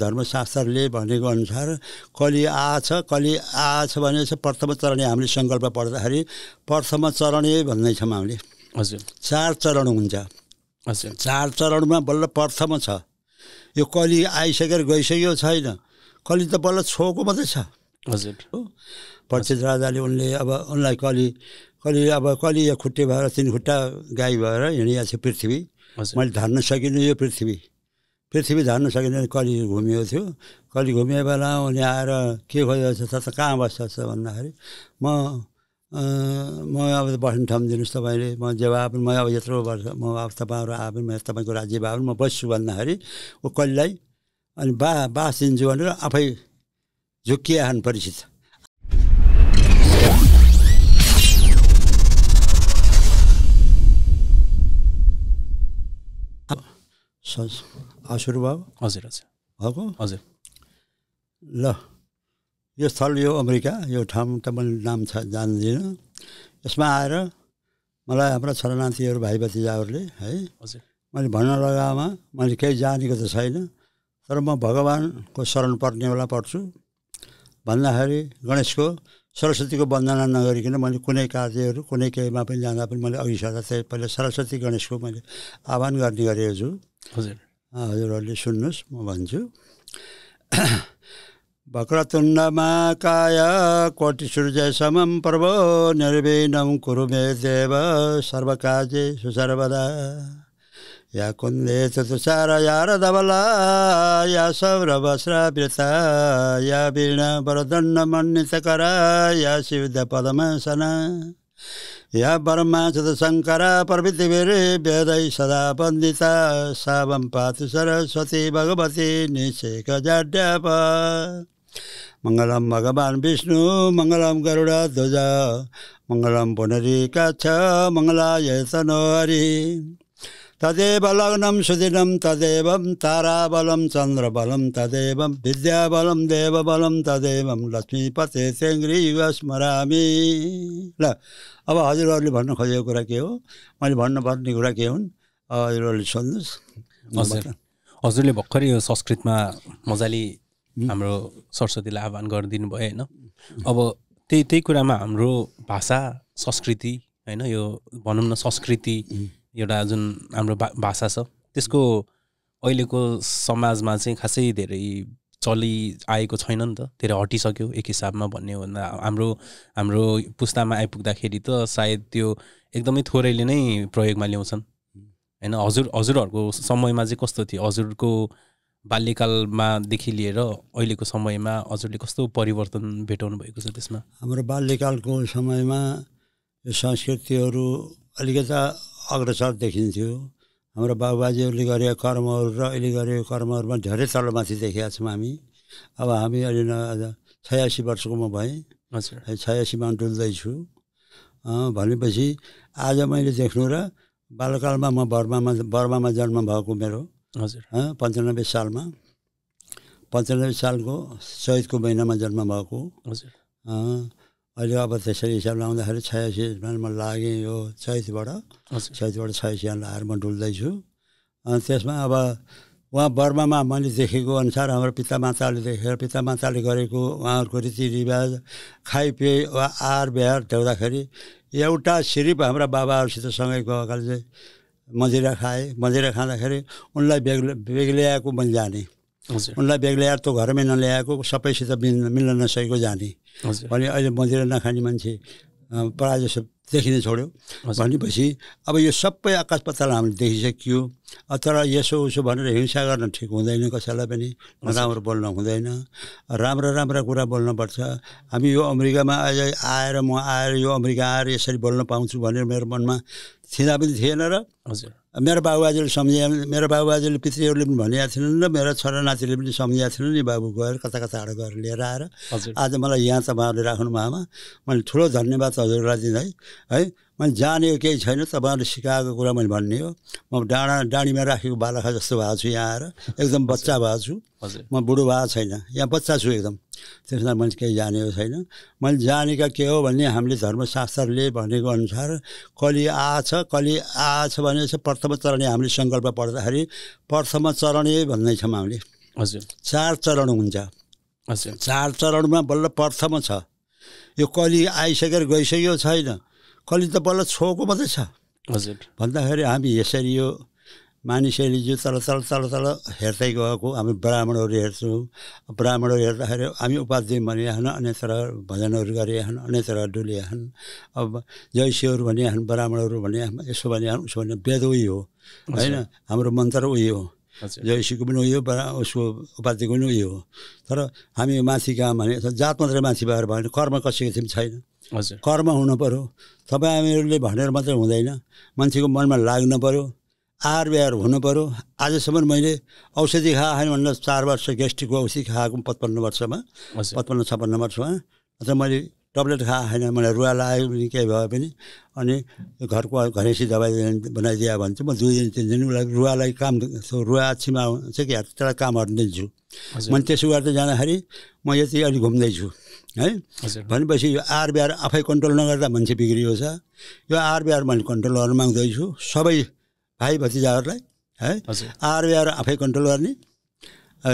धर्मशास्त्रले भनेको अनुसार कलि आछ कलि आछ भने चाहिँ प्रथम चरणे हामीले सङ्कल्प पढ्दाखेरि प्रथम चरणे भन्दैछौँ हामीले हजुर चार चरण हुन्छ हजुर चार चरणमा बल्ल प्रथम छ यो कलि आइसकेर गइसक्यो छैन कलि त बल्ल छोको मात्रै छ हजुर हो प्रचित राजाले उनले अब उनलाई कलि कलि अब कलि या खुट्टे भएर तिन खुट्टा गाई भएर हिँडिया छ पृथ्वी मैले धान्न सकिनँ यो पृथ्वी पृथ्वी झार्नु सकिँदैन कलि घुमियो थियो कलि घुमिए बेला उनी आएर के खोजेछ त कहाँ बस्छ भन्दाखेरि म म अब बस्ने ठाउँ दिनुहोस् तपाईँले म जे भए पनि म अब यत्रो वर्ष म अब तपाईँहरू आए पनि म तपाईँको राज्य भए पनि म बस्छु भन्दाखेरि ऊ कलिलाई अनि बा बास दिन्छु भनेर आफै झुक्कियाहन परिचित सज हजुर बाबु हजुर हजुर भएको हजुर ल यो स्थल यो अमेरिका यो ठाउँ त मैले नाम छ जान्दिनँ यसमा आएर मलाई हाम्रा छोरानातिहरू भाइ भतिजाहरूले है हजुर मैले भन्न लगाएमा मैले केही जानेको त छैन तर म भगवान्को शरण पर्नेवाला पर्छु भन्दाखेरि गणेशको सरस्वतीको वन्दना नगरिकन मैले कुनै कार्यहरू कुनै केहीमा पनि जाँदा पनि मैले अघि सर्दा चाहिँ पहिला सरस्वती गणेशको मैले आह्वान गर्ने गरेको छु हजुर हजुरहरूले सुन्नुहोस् म भन्छु वक्रतुण्डमा काय कोटि सूर्य समम प्रभो निर्विनम कुरु मे देव सर्वकाजे सुसर्वदा या कुन्दे चतुसार या रधवला या सौरभस्रावृता या वीणा वरदण्डमन्नितकरा या शिवदपदमासना Ya Brahma Chata Sankara Parvitivir Vedai Sada Pandita Savam Pati Saraswati Bhagavati Nishika Jadyapa Mangalam Bhagavan Vishnu Mangalam Garuda Dhoja Mangalam Punari Mangala Yetano तदेव लग्नम सुदिनम तदेवम ताराबलम चन्द्रबलम तदेवम विद्याबलम देवबलम तदेवम लक्ष्मीपते तेङ्ग्री स्मरामी ल अब हजुरहरूले भन्नु खोजेको कुरा के हो मैले भन्नुपर्ने कुरा के हुन् हजुरहरूले सोध्नुहोस् हजुर हजुरले भर्खरै यो संस्कृतमा मजाले हाम्रो सरस्वतीलाई आह्वान गरिदिनु भयो होइन अब त्यही त्यही कुरामा हाम्रो भाषा संस्कृति होइन यो भनौँ न संस्कृति एउटा जुन हाम्रो भा भाषा छ त्यसको अहिलेको समाजमा चाहिँ खासै धेरै चलिआएको छैन नि त धेरै हटिसक्यो एक हिसाबमा भन्ने हो भन्दा हाम्रो हाम्रो पुस्तामा आइपुग्दाखेरि त सायद त्यो एकदमै थोरैले नै प्रयोगमा ल्याउँछन् होइन हजुर हजुरहरूको समयमा चाहिँ कस्तो थियो हजुरको बाल्यकालमादेखि लिएर अहिलेको समयमा हजुरले कस्तो परिवर्तन भेटाउनु भएको छ त्यसमा हाम्रो बाल्यकालको समयमा संस्कृतिहरू अलिकता अग्रसर देखिन्थ्यो हाम्रो बाबुबाजेहरूले गरेका कर्महरू र अहिले गरेको कर्महरूमा धेरै तलमाथि देखेका छौँ हामी अब हामी अहिले न छयासी वर्षको म भएँ छयासीमा डुल्दैछु भनेपछि आज मैले देख्नु र बालकालमा म बर्मामा बर्मामा जन्म भएको मेरो हजुर पन्चानब्बे सालमा पन्चानब्बे सालको चैतको महिनामा जन्म भएको हजुर अहिले अब त्यसरी हिसाब लाउँदाखेरि छयासीमा म लागेँ यो चैतबाट चैतबाट छयासीमा लाएर म डुल्दैछु अनि त्यसमा अब उहाँ बर्मामा मैले देखेको अनुसार हाम्रो पिता पितामाताले देखेर माताले गरेको उहाँहरूको रीतिरिवाज खाइपिए वा आर बिहार देख्दाखेरि एउटा सिरिप हाम्रा बाबाहरूसित सँगै गएको चाहिँ मदिरा खाएँ मदिरा खाँदाखेरि उनलाई बेग्ल बेग्ल्याएको मैले जाने उनलाई बेग्ल्याएर त घरमै नल्याएको सबैसित मिल्न मिल्न नसकेको जाने भने अहिले मदिरा नखाने मान्छे प्रायः जसो देखिन छोड्यो भनेपछि अब यो सबै आकाश पत्ताल हामीले देखिसक्यो तर यसो उसो भनेर हिंसा गर्न ठिक हुँदैन कसैलाई पनि नराम्रो बोल्न हुँदैन राम्रा राम्रा कुरा बोल्नुपर्छ हामी यो अमेरिकामा आज आएर म आएर यो अमेरिका आएर यसरी बोल्न पाउँछु भनेर मेरो मनमा थिँदा पनि थिएन र हजुर मेरो बाबुबाजुले सम्झे मेरो बाबुबाजुले पितृहरूले पनि भनेका थिएनन् र मेरो छोरा नातिले पनि सम्झेका थिएनन् नि बाबु गएर कता कताबाट गएर लिएर आएर आज मलाई यहाँ तपाईँहरूले राख्नुभएमा मैले ठुलो धन्यवाद हजुरलाई दिँदै है मैले जानेको केही छैन तपाईँहरूले सिकाएको कुरा मैले भन्ने हो म डाँडा डाँडीमा राखेको बालखा जस्तो भएको छु यहाँ आएर एकदम बच्चा भएको छु म बुढो भएको छैन यहाँ बच्चा छु एकदम त्यसमा मैले केही जानेको छैन मैले जानेका के हो भने हामीले धर्मशास्त्रले भनेको अनुसार कलि आछ कलि आछ भने चाहिँ प्रथम चरणे हामीले सङ्कल्प पढ्दाखेरि प्रथम चरणे भन्दैछौँ हामीले हजुर चार चरण हुन्छ हजुर चार चरणमा बल्ल प्रथम छ यो कलि आइसकेर गइसक्यो छैन कलेज त बल्ल छोको मात्रै छ हजुर भन्दाखेरि हामी यसरी यो मानिसहरूले जो तल तल तल तल हेर्दै गएको हामी ब्राह्मणहरू हेर्छौँ ब्राह्मणहरू हेर्दाखेरि हामी उपाध्याय भनिहाल्न अन्य तर भजनहरू गरे अन्य तर डुले अब जैसीहरू भनिहाल्नु ब्राह्मणहरू भने यसो भने उसो भने वेद उयो हो होइन हाम्रो मन्त्र उयो हो जैसीको पनि उयो उसको उपाधिको पनि उयो हो तर हामी माथि काम भने जात मात्रै माथि भएर भयो भने कर्म कसैको थियौँ छैन हजुर कर्म हुनु पऱ्यो तपाईँ हामीहरूले भनेर मात्रै हुँदैन मान्छेको मनमा लाग्नु पऱ्यो आहार बिहार हुनु पऱ्यो आजसम्म मैले औषधि होइन भन्दा चार वर्ष ग्यास्ट्रिकको औषधि खाएको पचपन्न वर्षमा पचपन्न छपन्न वर्षमा अथवा मैले टब्लेट खाएको छैन मलाई रुवा लाग्यो भने केही भयो भने अनि घरको घरेसी दबाई बनाइदियो भने चाहिँ म दुई दिन तिन दिन उसलाई रुवालाई काम रुवा छिमा हुन्छ कि त्यसलाई कामहरू दिन्छु मैले त्यसो गर्दै जाँदाखेरि म यति अलिक घुम्दैछु है भनेपछि यो आरबिआर आफै कन्ट्रोल नगर्दा मान्छे बिग्रियो छ यो आरबिआर मैले कन्ट्रोल गर्न माग्दैछु सबै भाइ भतिजाहरूलाई है आरबिआर आफै कन्ट्रोल गर्ने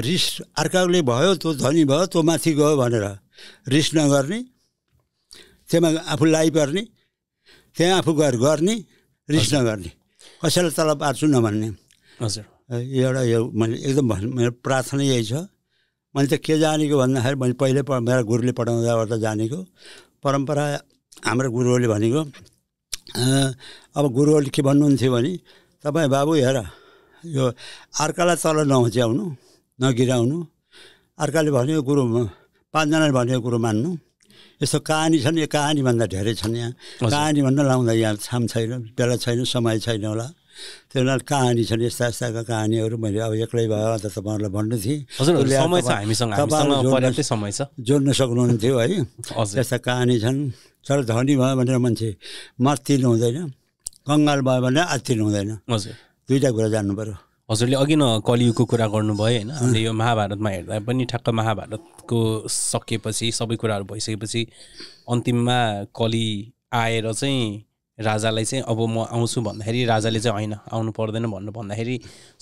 रिस अर्काले भयो त्यो धनी भयो त्यो माथि गयो भनेर रिस नगर्ने त्यहाँ आफू लाइ पर्ने त्यहाँ आफू गएर गर्ने रिस नगर्ने कसैलाई तल पार्छु नभन्ने हजुर एउटा यो मैले एकदम भन् मेरो प्रार्थना यही छ मैले त के जानेको भन्दाखेरि मैले पहिले प मेरा गुरुले पठाउँदा जानेको परम्परा हाम्रो गुरुहरूले भनेको अब गुरुहरूले के भन्नुहुन्थ्यो भने तपाईँ बाबु हेर यो अर्कालाई तल नहुच्याउनु नगिराउनु अर्काले भनेको कुरो पाँचजनाले भनेको गुरु मान्नु यस्तो कहानी छन् यो कहानीभन्दा धेरै छन् यहाँ कहानी कहानीभन्दा लाउँदा यहाँ छाम छैन बेला छैन समय छैन होला त्यो हुनाले कहानी छन् यस्ता यस्ताका कहानीहरू मैले अब एक्लै भयो अन्त तपाईँहरूलाई भन्नु थिएँ छ जोड्न सक्नुहुन्थ्यो है यस्ता कहानी छन् तर धनी भयो भनेर मान्छे माथिनु हुँदैन कङ्गाल भयो भने आत्तिनु हुँदैन हजुर दुइटा कुरा जान्नु पऱ्यो हजुरले अघि न कलियुगको कुरा गर्नुभयो होइन अनि यो महाभारतमा हेर्दा पनि ठ्याक्क महाभारतको सकिएपछि सबै कुराहरू भइसकेपछि अन्तिममा कली आएर चाहिँ राजालाई चाहिँ अब म आउँछु भन्दाखेरि राजाले चाहिँ होइन आउनु पर्दैन भन्नु भन्दाखेरि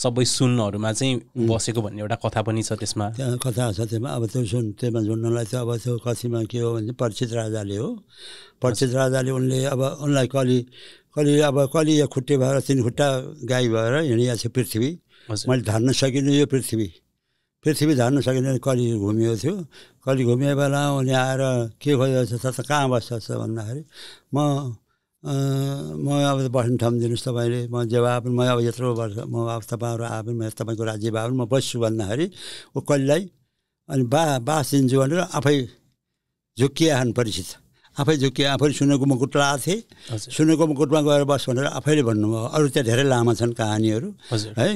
सबै सुनहरूमा चाहिँ बसेको भन्ने एउटा कथा पनि छ त्यसमा त्यहाँ कथा छ त्यसमा अब त्यो सुन त्यसमा सुन्नलाई त अब त्यो कथीमा के हो भने परिचित राजाले हो परिचित राजाले उनले अब उनलाई कलि कलि अब कलि या खुट्टे भएर तिन खुट्टा गाई भएर हिँडिया छ पृथ्वी मैले धान्न सकिनँ यो पृथ्वी पृथ्वी धान्न सकिनँ कलि घुमेको थियो कलि घुमिए बेला उनी आएर के खोजेको छ त कहाँ बस्छ भन्दाखेरि म म अब बस्ने ठाउँ दिनुहोस् तपाईँले म जे भए पनि म अब यत्रो वर्ष म अब तपाईँहरू आए पनि म तपाईँको राज्य भए पनि म बस्छु भन्दाखेरि ऊ कहिल्यै अनि बा बासिन्छु भनेर आफै झुक्किए हान परिचित आफै झुक्किए आफै सुनेको गुटला आएको थिएँ म मुकुटमा गएर बस भनेर आफैले भन्नुभयो अरू त्यहाँ धेरै लामा छन् कहानीहरू है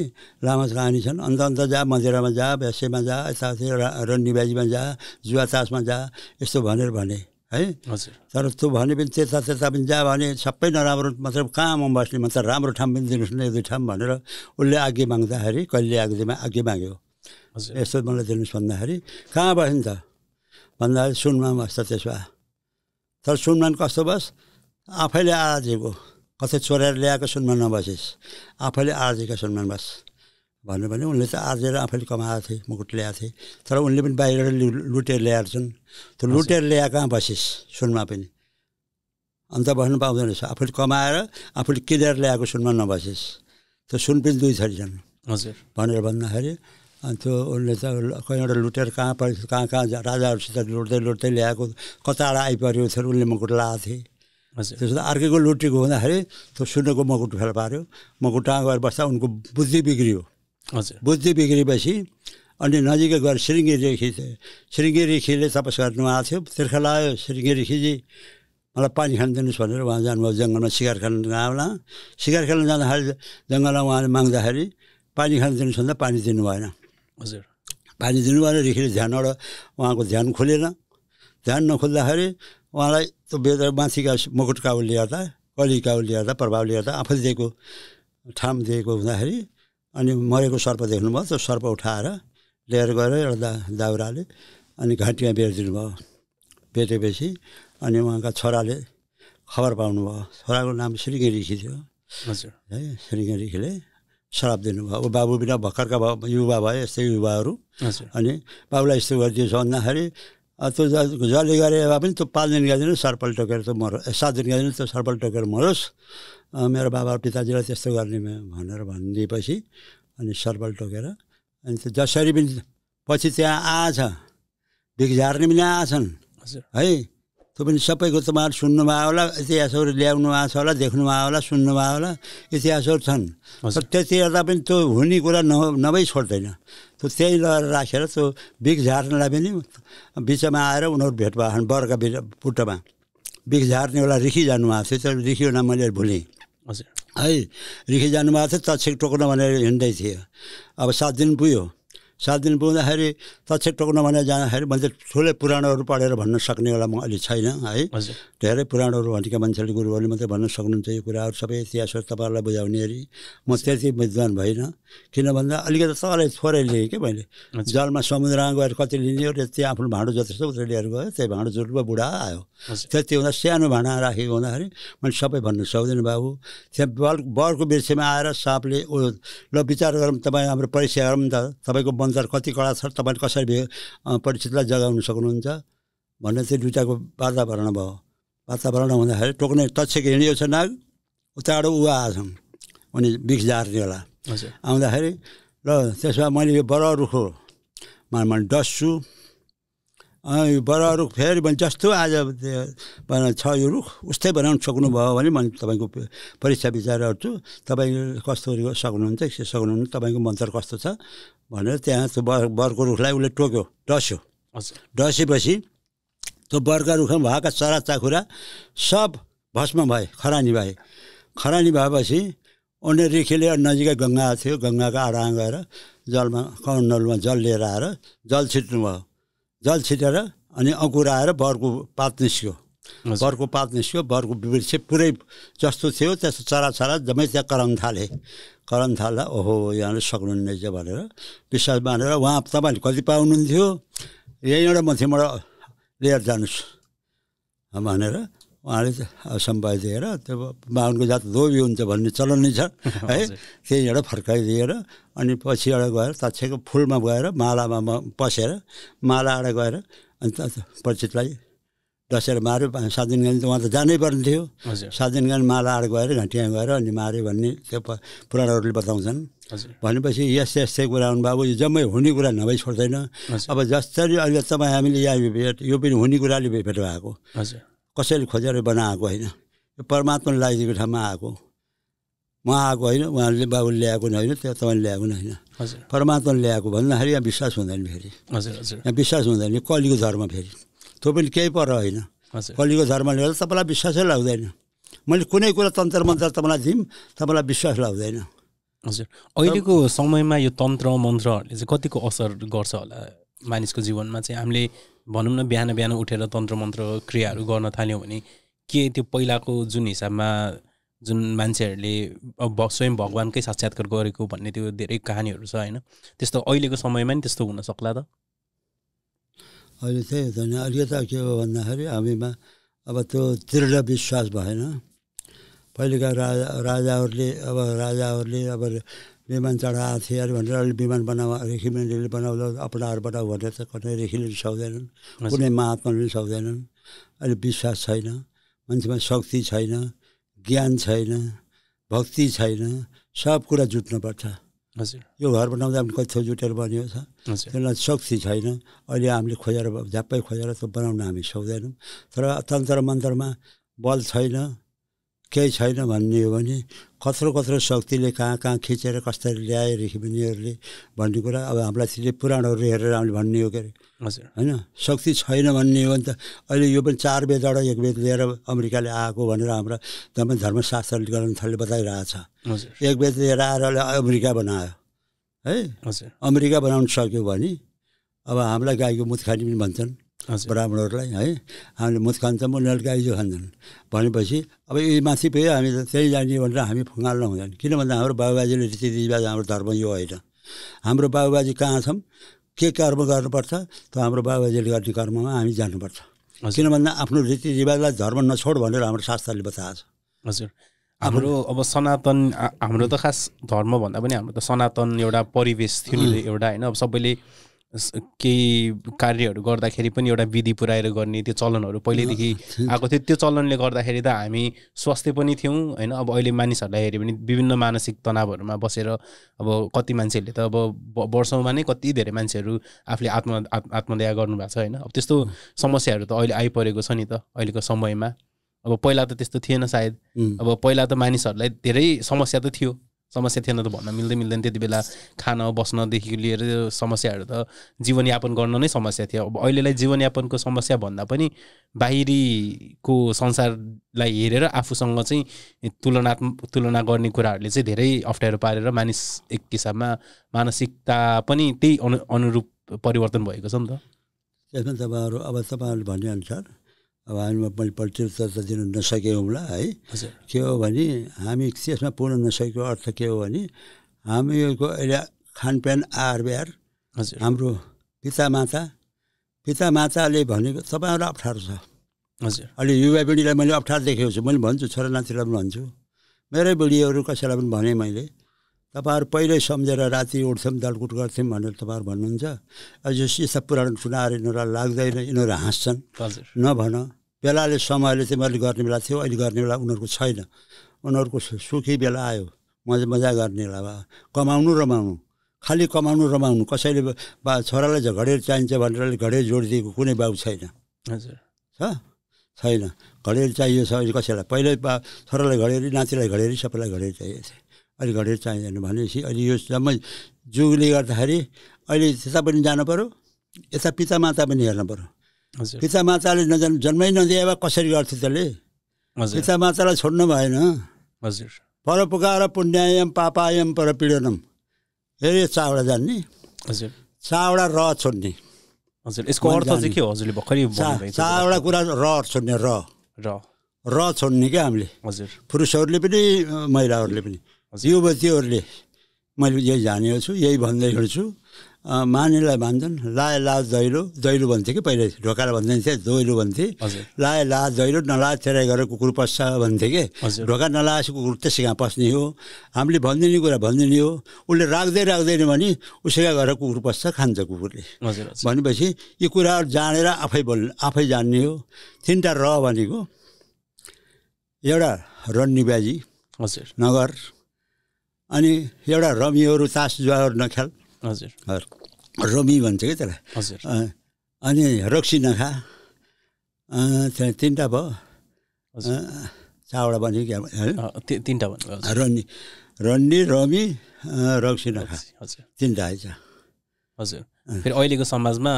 लामा कहानी छन् अन्त अन्त जा मन्दिरमा जा भेसेमा जा यता रन्डी बाजीमा जा जुवा तासमा जा यस्तो भनेर भने है हजुर तर त्यो भने भने त्यता त्यता पनि जा भने सबै नराम्रो मतलब कहाँ म बस्ने मतलब राम्रो ठाउँ पनि दिनुहोस् न एक दुई ठाउँ भनेर उसले आज्ञा माग्दाखेरि कहिले आज्ञामा आज्ञा माग्यो यस्तो मलाई दिनुहोस् भन्दाखेरि कहाँ बस्यो नि त भन्दाखेरि सुनमा बस्छ त्यसो भए तर सुनमा कस्तो बस आफैले आराजेको कतै छोरेर ल्याएको सुनमा नबसिस् आफैले आराजेको सुनमा बस भन्यो भने उनले चाहिँ आर्जेर आफैले कमाएको थिएँ मुकुट ल्याएको थिएँ तर उनले पनि बाहिरबाट लुटेर ल्याएर छन् त्यो लुटेर ल्याएर कहाँ बसिस् सुनमा पनि अन्त बस्नु पाउँदैन रहेछ आफूले कमाएर आफूले किनेर ल्याएको सुनमा नबसिस् त्यो सुन पनि दुई थरी छन् हजुर भनेर भन्दाखेरि अनि त्यो उसले त कहीँबाट लुटेर कहाँ पऱ्यो कहाँ कहाँ राजाहरूसित लुट्दै लुट्दै ल्याएको कताबाट आइपऱ्यो थियो उनले मुकुट लगाएको हजुर त्यसो त अर्कैको लुटेको हुँदाखेरि त्यो सुनको मुकुट फेला पाऱ्यो मुकुट टाँग गएर बस्दा उनको बुद्धि बिग्रियो हजुर बुद्धि बिग्रेपछि अनि नजिकै गएर श्रृङ्गेरी रेखी श्रृङ्गी रेखीले तपस गर्नु आएको थियो तिर्खा लगायो श्रृङ्गी रेखीजी मलाई पानी खान दिनुहोस् भनेर उहाँ जानुभयो जङ्गलमा सिकार खेल्न आउला सिकार खेल्न जाँदाखेरि जङ्गलमा उहाँले माग्दाखेरि पानी खान दिनुहोस् भन्दा पानी दिनु भएन हजुर पानी दिनु भएन रेखीले ध्यानबाट उहाँको ध्यान खोलेन ध्यान नखुल्दाखेरि उहाँलाई त्यो बेद माथिका मुकुट काउ ल्याएर कलिकाउ काउ प्रभाव ल्याएर आफूले दिएको ठाम दिएको हुँदाखेरि अनि मरेको सर्प देख्नुभयो त्यो सर्प उठाएर लिएर गएर एउटा दा दाउराले अनि घाँटीमा बेचिदिनु भयो बेचेपछि अनि उहाँका छोराले खबर पाउनुभयो छोराको नाम श्रीगे ऋषि थियो हजुर है श्रीगे ऋषिले श्राप दिनुभयो अब बाबु बिना भर्खरका युवा भए यस्तै युवाहरू अनि बाबुलाई यस्तो गरिदिएछ भन्दाखेरि त्यो जसले गरे भए पनि त्यो पाँच दिन गरिदिनु सर्पल टोकेर त मर सात दिन गरिदिनु त्यो सर्पल टोकेर मरोस् मेरो बाबा पिताजीलाई त्यस्तो गर्ने भनेर भनिदिएपछि अनि सर्पल टोकेर अनि त्यो जसरी पनि पछि त्यहाँ आएछ झार्ने पनि आएछन् है त्यो पनि सबैको तपाईँहरू सुन्नुभयो होला इतिहासहरू ल्याउनु भएको छ होला देख्नुभयो होला सुन्नुभयो होला इतिहासहरू छन् तर त्यति हेर्दा पनि त्यो हुने कुरा न नभई छोड्दैन त्यो त्यही लगेर राखेर त्यो बिग झार्नेलाई पनि बिचमा आएर उनीहरू भेट भएको छन् बरका पुट्टमा बिग झार्नेहरूलाई रिखी जानुभएको थियो त्यो रिखियो नाम मैले भुलेँ हजुर है रिखी जानुभएको थियो छिक टोक्न भनेर हिँड्दै थियो अब सात दिन पुग्यो सात दिन पुग्दाखेरि तक्षक टोक्न भनेर जाँदाखेरि मैले ठुलै पुराणहरू पढेर भन्न सक्ने होला म अलि छैन है धेरै पुराणहरू भनेका मान्छेले गुरुहरूले मात्रै भन्न सक्नुहुन्छ यो कुराहरू सबै इतिहासहरू तपाईँहरूलाई बुझाउने अरे म त्यति विद्वान भइनँ किन भन्दा अलिकति तलै थोरै लिएँ कि मैले जलमा समुद्रमा गएर कति लिने र त्यो आफ्नो भाँडो जतिसो उत्रै लिएर गयो त्यही भाँडो जुटमा बुढा आयो त्यति हुँदा सानो भाँडा राखेको हुँदाखेरि मैले सबै भन्नु सक्दिनँ बाबु त्यहाँ बल बरको बिर्सेमा आएर सापले ऊ ल विचार गरौँ तपाईँ हाम्रो परीक्षा गरौँ त तपाईँको अन्तर कति कडा छ तपाईँले कसरी परिचितलाई जगाउन सक्नुहुन्छ भनेर चाहिँ दुइटाको वातावरण भयो वातावरण हुँदाखेरि टोक्ने तक्षक हिँडियो छ नाग उताबाट उवा अनि उनी बिक्स झार्थ्यो होला आउँदाखेरि र त्यसमा मैले यो बर रुखो मैले डस्छु बडा रुख फेरि भने जस्तो आज छ यो रुख उस्तै बनाउनु सक्नुभयो भने मैले तपाईँको परीक्षा विचार गर्छु तपाईँ कस्तो सक्नुहुन्छ सक्नुहुन्छ तपाईँको मन्त्र कस्तो छ भनेर त्यहाँ त्यो बर बरको रुखलाई उसले टोक्यो डस्यो डसेपछि त्यो बर्का रुखमा भएका चरा चाखुरा सब भस्म भए खरानी भए खरानी भएपछि अन्य रेखेले नजिकै गङ्गा थियो गङ्गाको आडामा गएर जलमा कमण्डलमा जल लिएर आएर जल छिट्नुभयो जल छिटेर अनि अकुरा आएर बरको पात निस्क्यो बरको पात निस्क्यो बरको वृक्ष पुरै जस्तो थियो त्यस्तो चरा चरा जम्मै त्यहाँ कराउन थाले कराउन थाल्दा ओहो यहाँले रहेछ भनेर विश्वास मानेर उहाँ तपाईँहरूले कति पाउनुहुन्थ्यो यहीँबाट माथिबाट लिएर जानुहोस् भनेर उहाँले सम्पादिएर त्यो बाहुनको जात लोभी हुन्छ भन्ने चलन नै छ है एउटा फर्काइदिएर अनि पछि एउटा गएर तछेको फुलमा गएर मालामा पसेर मालाबाट गएर अनि परिचितलाई डसेर माऱ्यो सात दिन त उहाँ त जानै पर्ने थियो सात दिन मालाबाट गएर घाँटिया गएर अनि माऱ्यो भन्ने त्यो पुराणहरूले बताउँछन् भनेपछि यस्तै यस्तै कुरा हुनु बाबु यो जम्मै हुने कुरा नभई छोड्दैन अब जसरी अहिले तपाईँ हामीले यहाँ यो पनि हुने कुराले भेट भएको कसैले खोजेर बनाएको होइन यो परमात्माले लगाइदिएको ठाउँमा आएको म आएको होइन उहाँले बाबुले ल्याएको होइन त्यो तपाईँले ल्याएको होइन हजुर परमात्माले ल्याएको भन्दाखेरि यहाँ विश्वास हुँदैन फेरि हजुर हजुर यहाँ विश्वास हुँदैन कलिको धर्म फेरि त्यो पनि केही पर होइन कलिको धर्मले गर्दा तपाईँलाई विश्वासै लाग्दैन मैले कुनै कुरा तन्त्र मन्त्र तपाईँलाई दिउँ तपाईँलाई विश्वास लाग्दैन हजुर अहिलेको समयमा यो तन्त्र मन्त्रहरूले चाहिँ कतिको असर गर्छ होला मानिसको जीवनमा चाहिँ हामीले भनौँ न बिहान बिहान उठेर तन्त्र मन्त्र क्रियाहरू गर्न थाल्यो भने के त्यो पहिलाको जुन हिसाबमा जुन मान्छेहरूले स्वयं भगवान्कै साक्षात्कार गरेको भन्ने त्यो धेरै कहानीहरू छ होइन त्यस्तो अहिलेको समयमा नि त्यस्तो हुनसक्ला त अहिले त्यही हुँदैन अहिले त के हो भन्दाखेरि हामीमा अब त्यो दृढ विश्वास भएन पहिलेका राजा राजाहरूले अब राजाहरूले अब विमान चढाएको थिएँ अरे भनेर अहिले विमान बनाउ रेखिमेन्टले बनाउँदा बनाऊ भनेर त कतै रेखिमेन्ट सक्दैनन् कुनै महात्माले पनि सक्दैनन् अहिले विश्वास छैन मान्छेमा शक्ति छैन ज्ञान छैन भक्ति छैन सब कुरा जुट्नुपर्छ हजुर यो घर बनाउँदा पनि कति जुटेर बनिएको छ त्यसलाई शक्ति छैन अहिले हामीले खोजेर झ्याप्पै खोजेर त बनाउन हामी सक्दैनौँ तर तन्त्र मन्त्रमा बल छैन केही छैन भन्ने हो भने कत्रो कत्रो शक्तिले कहाँ कहाँ खिचेर कसरी ल्याए उनीहरूले भन्ने कुरा अब हामीलाई त्यसले पुराणहरू हेरेर हामीले भन्ने हो के अरे हजुर होइन शक्ति छैन भन्ने हो भने त अहिले यो पनि चार वेदबाट एक वेद लिएर अमेरिकाले आएको भनेर हाम्रो तपाईँ धर्मशास्त्रले ग्रन्थले बताइरहेछ हजुर एक वेद लिएर आएर अमेरिका बनायो है हजुर अमेरिका बनाउनु सक्यो भने अब हामीलाई गाईको मुत खाने पनि भन्छन् ब्राह्मणहरूलाई है हामीले मुत खान्छौँ उनीहरूको आइजो खान्छन् भनेपछि अब यही माथि पुग्यो हामी त त्यहीँ जाने भनेर हामी फङ्गाल्न हुँदैन किन भन्दा हाम्रो बाबुबाजेले रीतिरिवाज हाम्रो धर्म यो होइन हाम्रो बाबुबाजी कहाँ छौँ के कर्म गर्नुपर्छ त हाम्रो बाबुबाजेले गर्ने कर्ममा हामी जानुपर्छ किन भन्दा आफ्नो रीतिरिवाजलाई धर्म नछोड भनेर हाम्रो शास्त्रले बताएको छ हजुर हाम्रो अब सनातन हाम्रो त खास धर्म भन्दा पनि हाम्रो त सनातन एउटा परिवेश थियो नि एउटा होइन अब सबैले केही कार्यहरू गर्दाखेरि पनि एउटा विधि पुऱ्याएर गर्ने त्यो चलनहरू पहिल्यैदेखि आएको थियो त्यो चलनले गर्दाखेरि त हामी स्वास्थ्य पनि थियौँ होइन अब अहिले मानिसहरूलाई हेऱ्यो भने विभिन्न मानसिक तनावहरूमा बसेर अब कति मान्छेहरूले त अब वर्षौँमा नै कति धेरै मान्छेहरू आफूले आत्म आत्मदया गर्नुभएको छ होइन अब त्यस्तो समस्याहरू त अहिले आइपरेको छ नि त अहिलेको समयमा अब पहिला त त्यस्तो थिएन सायद अब पहिला त मानिसहरूलाई धेरै समस्या त थियो समस्या थिएन त भन्न मिल्दै मिल्दैन त्यति बेला खान बस्नदेखि लिएर समस्याहरू त जीवनयापन गर्न नै समस्या थियो अब अहिलेलाई जीवनयापनको समस्या भन्दा पनि बाहिरीको संसारलाई हेरेर आफूसँग चाहिँ तुलनात्मक तुलना गर्ने कुराहरूले चाहिँ धेरै अप्ठ्यारो पारेर मानिस एक किसाबमा मानसिकता पनि त्यही अनु अनुरूप परिवर्तन भएको छ नि त त्यसमा तपाईँहरू अब तपाईँहरूले भनेअनुसार अब हामीमा मैले पहिले चर्चा दिनु नसकेँ है के हो भने हामी त्यसमा पुग्न नसकेको अर्थ के हो भने हामीहरूको अहिले खानपान आहार बिहार हाम्रो पिता माताले भनेको तपाईँहरूलाई अप्ठ्यारो छ हजुर अहिले युवा पिँढीलाई मैले अप्ठ्यारो देखेको छु मैले भन्छु छोरा नातिलाई पनि भन्छु मेरै बुढीहरू कसैलाई पनि भने मैले तपाईँहरू पहिल्यै सम्झेर राति उठ्थ्यौँ दलकुट गर्थ्यौँ भनेर तपाईँहरू भन्नुहुन्छ अब यस्ता पुरानो ठुनाहरू यिनीहरूलाई लाग्दैन यिनीहरू हाँस्छन् नभन बेलाले समयले चाहिँ मैले गर्ने बेला थियो अहिले गर्ने बेला उनीहरूको छैन उनीहरूको सुखी बेला आयो मजा मजा गर्ने बेला कमाउनु रमाउनु खालि कमाउनु रमाउनु कसैले बा छोरालाई झडेर चाहिन्छ भनेर घडेर जोडिदिएको कुनै बाबु छैन हजुर छ छैन घडेर चाहियो छ अहिले कसैलाई पहिल्यै बा छोरालाई घडेरी नातिलाई घडेरी सबैलाई घडेर चाहिएको अहिले घडेर चाहिँदैन भनेपछि अहिले यो जम्मै जुगले गर्दाखेरि अहिले त्यता पनि जानु पऱ्यो यता पिता माता पनि हेर्नु पऱ्यो माताले नजन् जन्मै नदिए भए कसरी गर्थ्यो त्यसले मातालाई छोड्नु भएन हजुर पर परपुकार पुण्यायम पापायम पर पीडनम हेरे चावडा जान्ने हजुर चावडा र छोड्ने हजुर यसको अर्थ चाहिँ के हो हजुरले भर्खरै चावडा कुरा र छोड्ने र र छोड्ने क्या हामीले हजुर पुरुषहरूले पनि महिलाहरूले पनि युवतीहरूले मैले यही जानेको छु यही भन्दै हिँड्छु मानेलाई भन्छन् लाए ला जैरो जैरो भन्थ्यो कि पहिले ढोकालाई भन्दैन थिए जैरो भन्थे लाए ला जैरो नला चेराइ गरेर कुकुर पस्छ भन्थे कि ढोका नलाएपछि कुकुर त्यसै कहाँ पस्ने हो हामीले भनिदिने कुरा भनिदिने हो उसले राख्दै राख्दैन भने उसै कहाँ गएर कुकुर पस्छ खान्छ कुकुरले भनेपछि यो कुराहरू जानेर आफै बोल्ने आफै जान्ने हो तिनवटा र भनेको एउटा रन्नी ब्याजी हजुर नगर अनि एउटा रमीहरू तास जुवाहरू नख्याल हजुर हजुर रमी भन्छ कि त्यसलाई हजुर अनि रक्सी नखा त्यहाँ तिनवटा भयो चारवटा भन्यो क्या तिनवटा भन्नु रन्नी रन्नी रमी रक्सी नखा हजुर तिनवटा आएछ हजुर फेरि अहिलेको समाजमा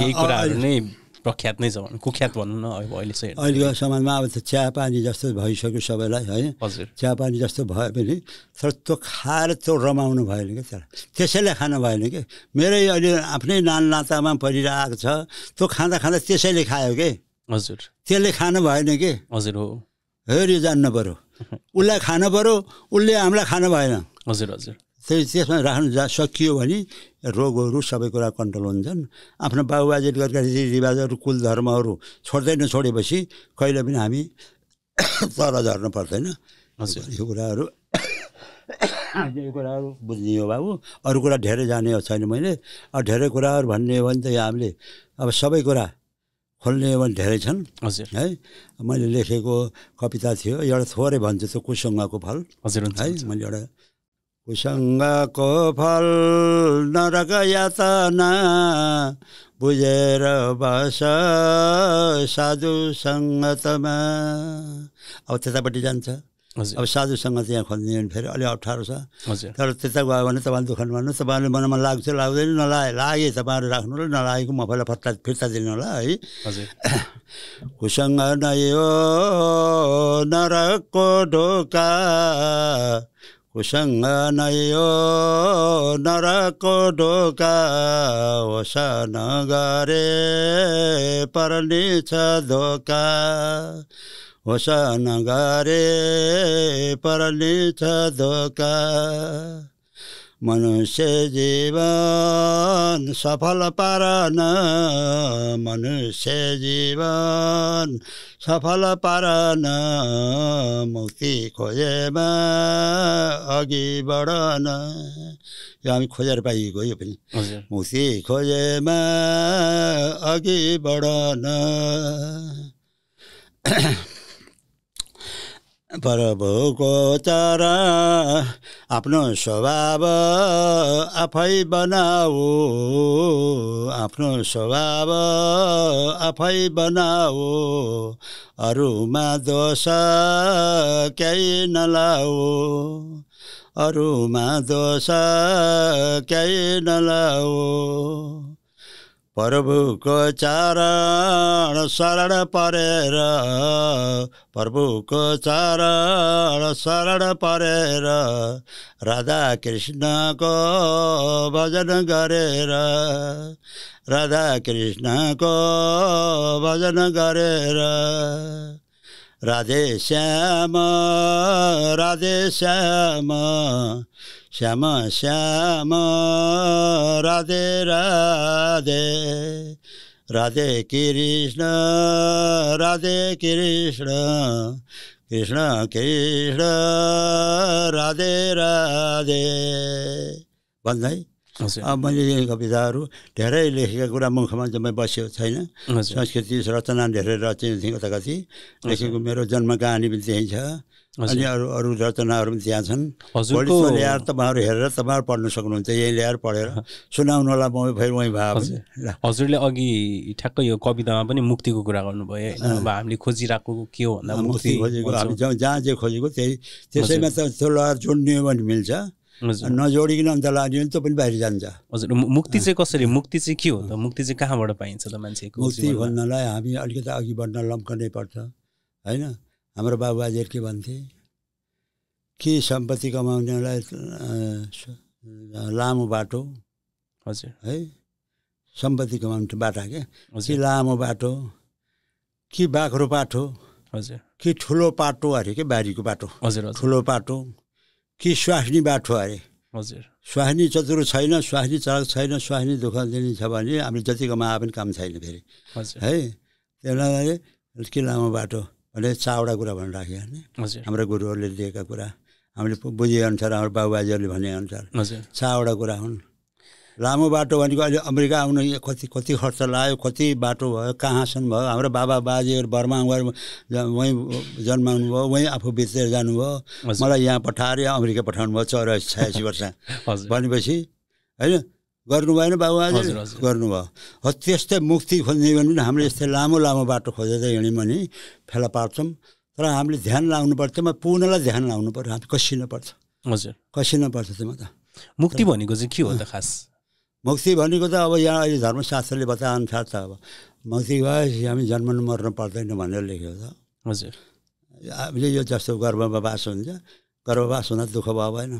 यही कुराहरू नै प्रख्यात नै छ कुख्यात भनौँ न अब अहिले चाहिँ अहिलेको समाजमा अब त चियापानी जस्तो भइसक्यो सबैलाई है हजुर चियापानी जस्तो भए पनि तर त्यो खाएर त्यो रमाउनु भएन क्या त्यसलाई त्यसैले खानु भएन कि मेरै अहिले आफ्नै नान नातामा परिरहेको छ त्यो खाँदा खाँदा त्यसैले खायो कि हजुर त्यसले खानु भएन कि हजुर हो यो जान्नु पऱ्यो उसलाई खानु पऱ्यो उसले हामीलाई खानु भएन हजुर हजुर त्यही त्यसमा राख्नु जा सकियो भने रोगहरू सबै कुरा कन्ट्रोल हुन्छन् आफ्नो बाबुबाजेले गरेका रीतिरिवाजहरू कुल धर्महरू छोड्दै नछोडेपछि कहिले पनि हामी तर झर्नु पर्दैन यो कुराहरू यो कुराहरू बुझ्ने हो बाबु अरू कुरा धेरै जाने हो छैन मैले अब धेरै कुराहरू भन्ने हो भने त हामीले अब सबै कुरा खोल्ने हो भने धेरै छन् हजुर है मैले लेखेको कविता थियो एउटा थोरै भन्छु त्यो कुसुङ्गाको फल हजुर है मैले एउटा उसँगको फल नरक यातना बुझेर बस साधु सङ्गतमा अब त्यतापट्टि जान्छ अब साधु सङ्गत यहाँ खोज्ने भने फेरि अलिक अप्ठ्यारो छ तर त्यता गयो भने तपाईँले दुःख नभन्नु तपाईँले मनमा लाग्छ लाग्दैन नलाए लागे तपाईँहरू राख्नु र नलागेको म पहिला फर्ता फिर्ता दिनु होला है उसँग नै हो नरकको ढोका उसँग नयो नरको ढोका होसन गरे पर्ने छ धोका होसन गरे पर्ने छ धोका मनुष्य जीवन सफल पार न मनुष्य जीवन सफल पार न मुक्ति खोजेमा अघि बढन यो हामी खोजेर पाइएको यो पनि मुक्ति खोजेमा अघि बढन प्रभुको चरण आफ्नो स्वभाव आफै बनाऊ आफ्नो स्वभाव आफै बनाऊ अरूमा दोष केही नलाऊ अरूमा दोष केही नलाऊ प्रभु को चरण शरण परे प्रभु को चरण शरण परे राधा कृष्ण को भजन करे राधा कृष्ण को भजन करे राधे श्याम राधे श्याम श्याम श्याम राधे राधे राधे कृष्ण राधे कृष्ण कृष्ण कृष्ण राधे राधे भन्दै अब मैले कविताहरू धेरै लेखेको कुरा मुखमा जम्मै बसेको छैन संस्कृति रचना धेरै रचना कता कति लेखेको मेरो जन्म कहानी पनि छ अनि अरू अरू रचनाहरू पनि त्यहाँ छन् ल्याएर तपाईँहरू हेरेर तपाईँहरू पढ्न सक्नुहुन्छ यहीँ ल्याएर पढेर सुनाउनु होला म फेरि उहीँ भए हजुरले अघि ठ्याक्कै यो कवितामा पनि मुक्तिको कुरा गर्नुभयो होइन अब हामीले खोजिरहेको के हो भन्दा मुक्ति खोजेको हामी जहाँ जे खोजेको त्यही त्यसैमा त त्यो लहर जोड्नु भने मिल्छ नजोडिकन अन्त लाग्यो भने त्यो पनि बाहिर जान्छ हजुर मुक्ति चाहिँ कसरी मुक्ति चाहिँ के हो त मुक्ति चाहिँ कहाँबाट पाइन्छ त मान्छेको मुक्ति भन्नलाई हामी अलिकति अघि बढ्न लम्कनै पर्छ होइन हाम्रो बाबुबाजेहरू के भन्थे के सम्पत्ति कमाउनेलाई लामो बाटो हजुर है सम्पत्ति कमाउने बाटा क्या कि लामो बाटो कि बाख्रो पाटो हजुर कि ठुलो पाटो अरे के बारीको बाटो हजुर ठुलो पाटो कि स्वास्नी बाटो अरे हजुर स्वास्नी चतुरो छैन स्वास्नी चलाक छैन स्वास्नी दुःख दिने छ भने हामीले जति कमाए पनि काम छैन फेरि है त्यसलाई के लामो बाटो अहिले चारवटा कुरा भनेर राखेको होइन हाम्रो गुरुहरूले दिएका कुरा हामीले बुझेअनुसार हाम्रो बाबुबाजेहरूले भनेअनुसार चारवटा कुरा हुन् लामो बाटो भनेको अहिले अमेरिका आउनु कति कति खर्च लाग्यो कति बाटो भयो कहाँसम्म भयो हाम्रो बाबा बाजेहरू बर्मा गएर वहीँ जन्माउनु भयो वहीँ आफू बितेर जानुभयो मलाई यहाँ पठाएर अमेरिका पठाउनु भयो चौरासी छयासी वर्ष भनेपछि होइन गर्नु भएन बाबुआजी गर्नुभयो हो त्यस्तै मुक्ति खोज्ने भने पनि हामीले यस्तै लामो लामो बाटो खोजेर हिँड्यौँ भने फेला पार्छौँ तर हामीले ध्यान लाउनु पर्छ त्यसमा पुनलाई ध्यान लाउनु पर्यो हामी पर्छ हजुर पर्छ त्यसमा त मुक्ति भनेको चाहिँ के हो त खास मुक्ति भनेको त अब यहाँ अहिले धर्मशास्त्रले अनुसार त अब मुक्ति भए हामी जन्म मर्नु पर्दैन भनेर लेखेको त हजुर हामीले यो जस्तो गर्भवास बास हुन्छ गर्भवास हुँदा दुःख भयो भएन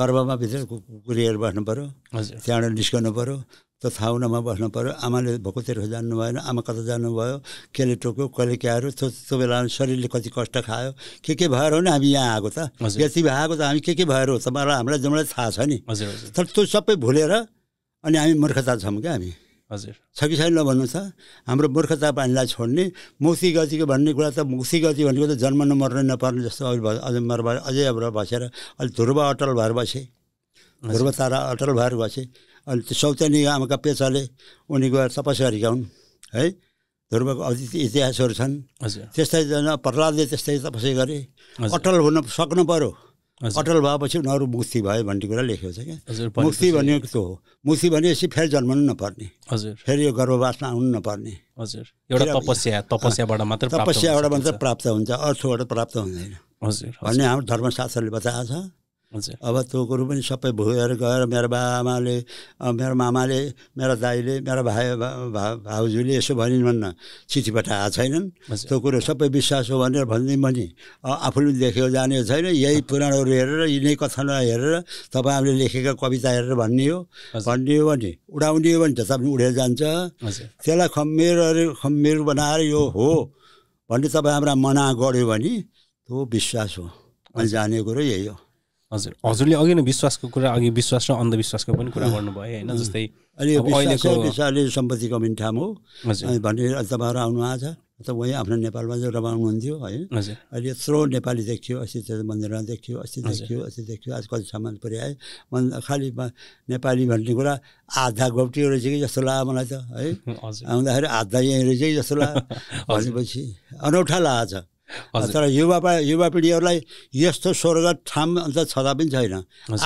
गर्भमा भित्र कुकुरीहरू बस्नु पऱ्यो त्यहाँबाट निस्कनु पऱ्यो त थाउनामा बस्नु पऱ्यो आमाले भोकोतिर जानु भएन आमा कता जानुभयो केले टोक्यो कहिले के त्यो त्यो बेला शरीरले कति कष्ट खायो के के भएर हो नि हामी यहाँ आएको त व्यक्ति आएको त हामी के के भएर हो तपाईँलाई हामीलाई जमलाई थाहा छ नि हजुर तर त्यो सबै भुलेर अनि हामी मूर्खता छौँ क्या हामी हजुर छ कि छैन भन्नु छ हाम्रो मूर्ख तापानीलाई छोड्ने मुक्ति गतिको भन्ने कुरा त मुक्ति गति भनेको त जन्म नमर्न नपर्ने जस्तो अहिले अझै मर अझै अब बसेर अलिक ध्रुव अटल भएर बसेँ ध्रुव तारा अटल भएर बसेँ अनि त्यो सौतनीय आमाका पेचाले उनी गएर तपस्या हिर्काउन् है ध्रुवको अति इतिहासहरू छन् त्यस्तै प्रहलादले त्यस्तै तपस्या गरे अटल हुन सक्नु पऱ्यो अटल भएपछि उनीहरू मुक्ति भयो भन्ने कुरा लेखेको छ क्या मुक्ति भनेको त्यो हो मुक्ति भनेपछि फेरि जन्मनु नपर्ने हजुर फेरि यो गर्भवासमा आउनु नपर्ने हजुर तपस्या तपस्याबाट मात्र तपस्याबाट मात्र प्राप्त हुन्छ अर्थबाट प्राप्त हुँदैन हजुर भन्ने हाम्रो धर्मशास्त्रले बताएको छ अब त्यो कुरो पनि सबै भुएर गएर मेरो बाबाआमाले मेरो मामाले मेरो दाईले मेरो भाइ भाउजूले यसो भनिन् भन्न चिठीबाट आएको छैनन् त्यो कुरो सबै विश्वास हो भनेर भनिदिउँ भने आफूले पनि देखेको जाने छैन यही पुराणहरू हेरेर यिनै कथनलाई हेरेर तपाईँहरूले लेखेका कविता हेरेर भन्ने हो भन्ने हो भने उडाउने हो भने त तपाईँ उडेर जान्छ त्यसलाई खम्मेर खम्मेर बनाएर यो हो भन्ने तपाईँ हाम्रा मना गऱ्यो भने त्यो विश्वास हो अनि जाने कुरो यही हो हजुर हजुरले अघि नै विश्वासको कुरा अघि विश्वास र अन्धविश्वासको पनि कुरा गर्नुभयो होइन जस्तै अहिले सम्पत्ति कमिन ठाम हो भने तपाईँहरू आउनु आज त उहीँ आफ्नो नेपालमा रमाउनु हुन्थ्यो है अहिले यत्रो नेपाली देखियो अस्ति त्यो मन्दिरमा देखियो अस्ति देखियो अस्ति देखियो आज कति सामान पुर्याए मन खालि नेपाली भन्ने कुरा आधा गोप्टियो रहेछ कि जस्तो लाग्यो मलाई त है आउँदाखेरि आधा यहीँ रहेछ कि जस्तो लाग्यो भनेपछि अनौठा लाग्छ तर युवा युवा पिँढीहरूलाई यस्तो स्वर्ग ठाम अन्त छँदा पनि छैन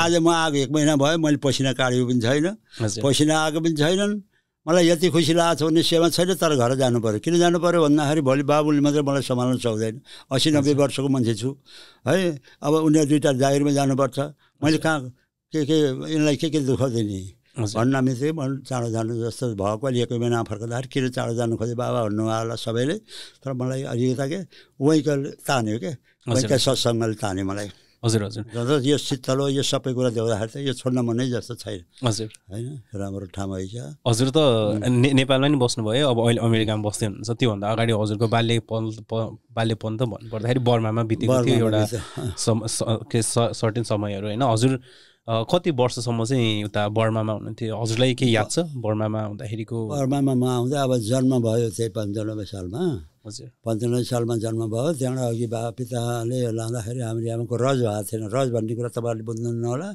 आज म आएको एक महिना भयो मैले पसिना काटेको पनि छैन पसिना आएको पनि छैनन् मलाई यति खुसी लागेको छ भने सेवा छैन तर घर जानु पऱ्यो किन जानु पऱ्यो भन्दाखेरि भोलि बाबुले मात्रै मलाई सम्हाल्न सक्दैन असी नब्बे वर्षको मान्छे छु है अब उनीहरू दुइटा जागिरमा जानुपर्छ मैले कहाँ के के यिनलाई के के दुःख दिने भन्नामी चाहिँ मैले चाँडो जानु जस्तो भएको लिएको बेला के किन चाँडो जानु खोजेँ बाबा भन्नु भन्नुभयो सबैले तर मलाई अलिकता के वहीँको तान्यो के सत्सङ्गले तान्यो मलाई हजुर हजुर जस्तो यो शीतलो यो सबै कुरा देख्दाखेरि चाहिँ यो छोड्न मनै जस्तो छैन हजुर होइन राम्रो ठाउँ है हजुर त ने, नेपालमा नि बस्नुभयो अब अहिले अमेरिकामा बस्दै हुनुहुन्छ त्योभन्दा अगाडि हजुरको बाल्यपन बाल्यपन त भन्नुपर्दाखेरि बर्मामा बितेको थियो एउटा सर्टेन समयहरू होइन हजुर कति वर्षसम्म चाहिँ उता बर्मामा हुनुहुन्थ्यो हजुरलाई केही याद छ बर्मामा हुँदाखेरिको बर्मामा म आउँदा अब जन्म भयो त्यही पन्चानब्बे सालमा हजुर पन्चानब्बे सालमा जन्म भयो त्यहाँबाट अघि बाबा पिताले लाँदाखेरि हाम्रो आमाको रज भएको थिएन रज भन्ने कुरा तपाईँहरूले बुझ्नुहुन्न होला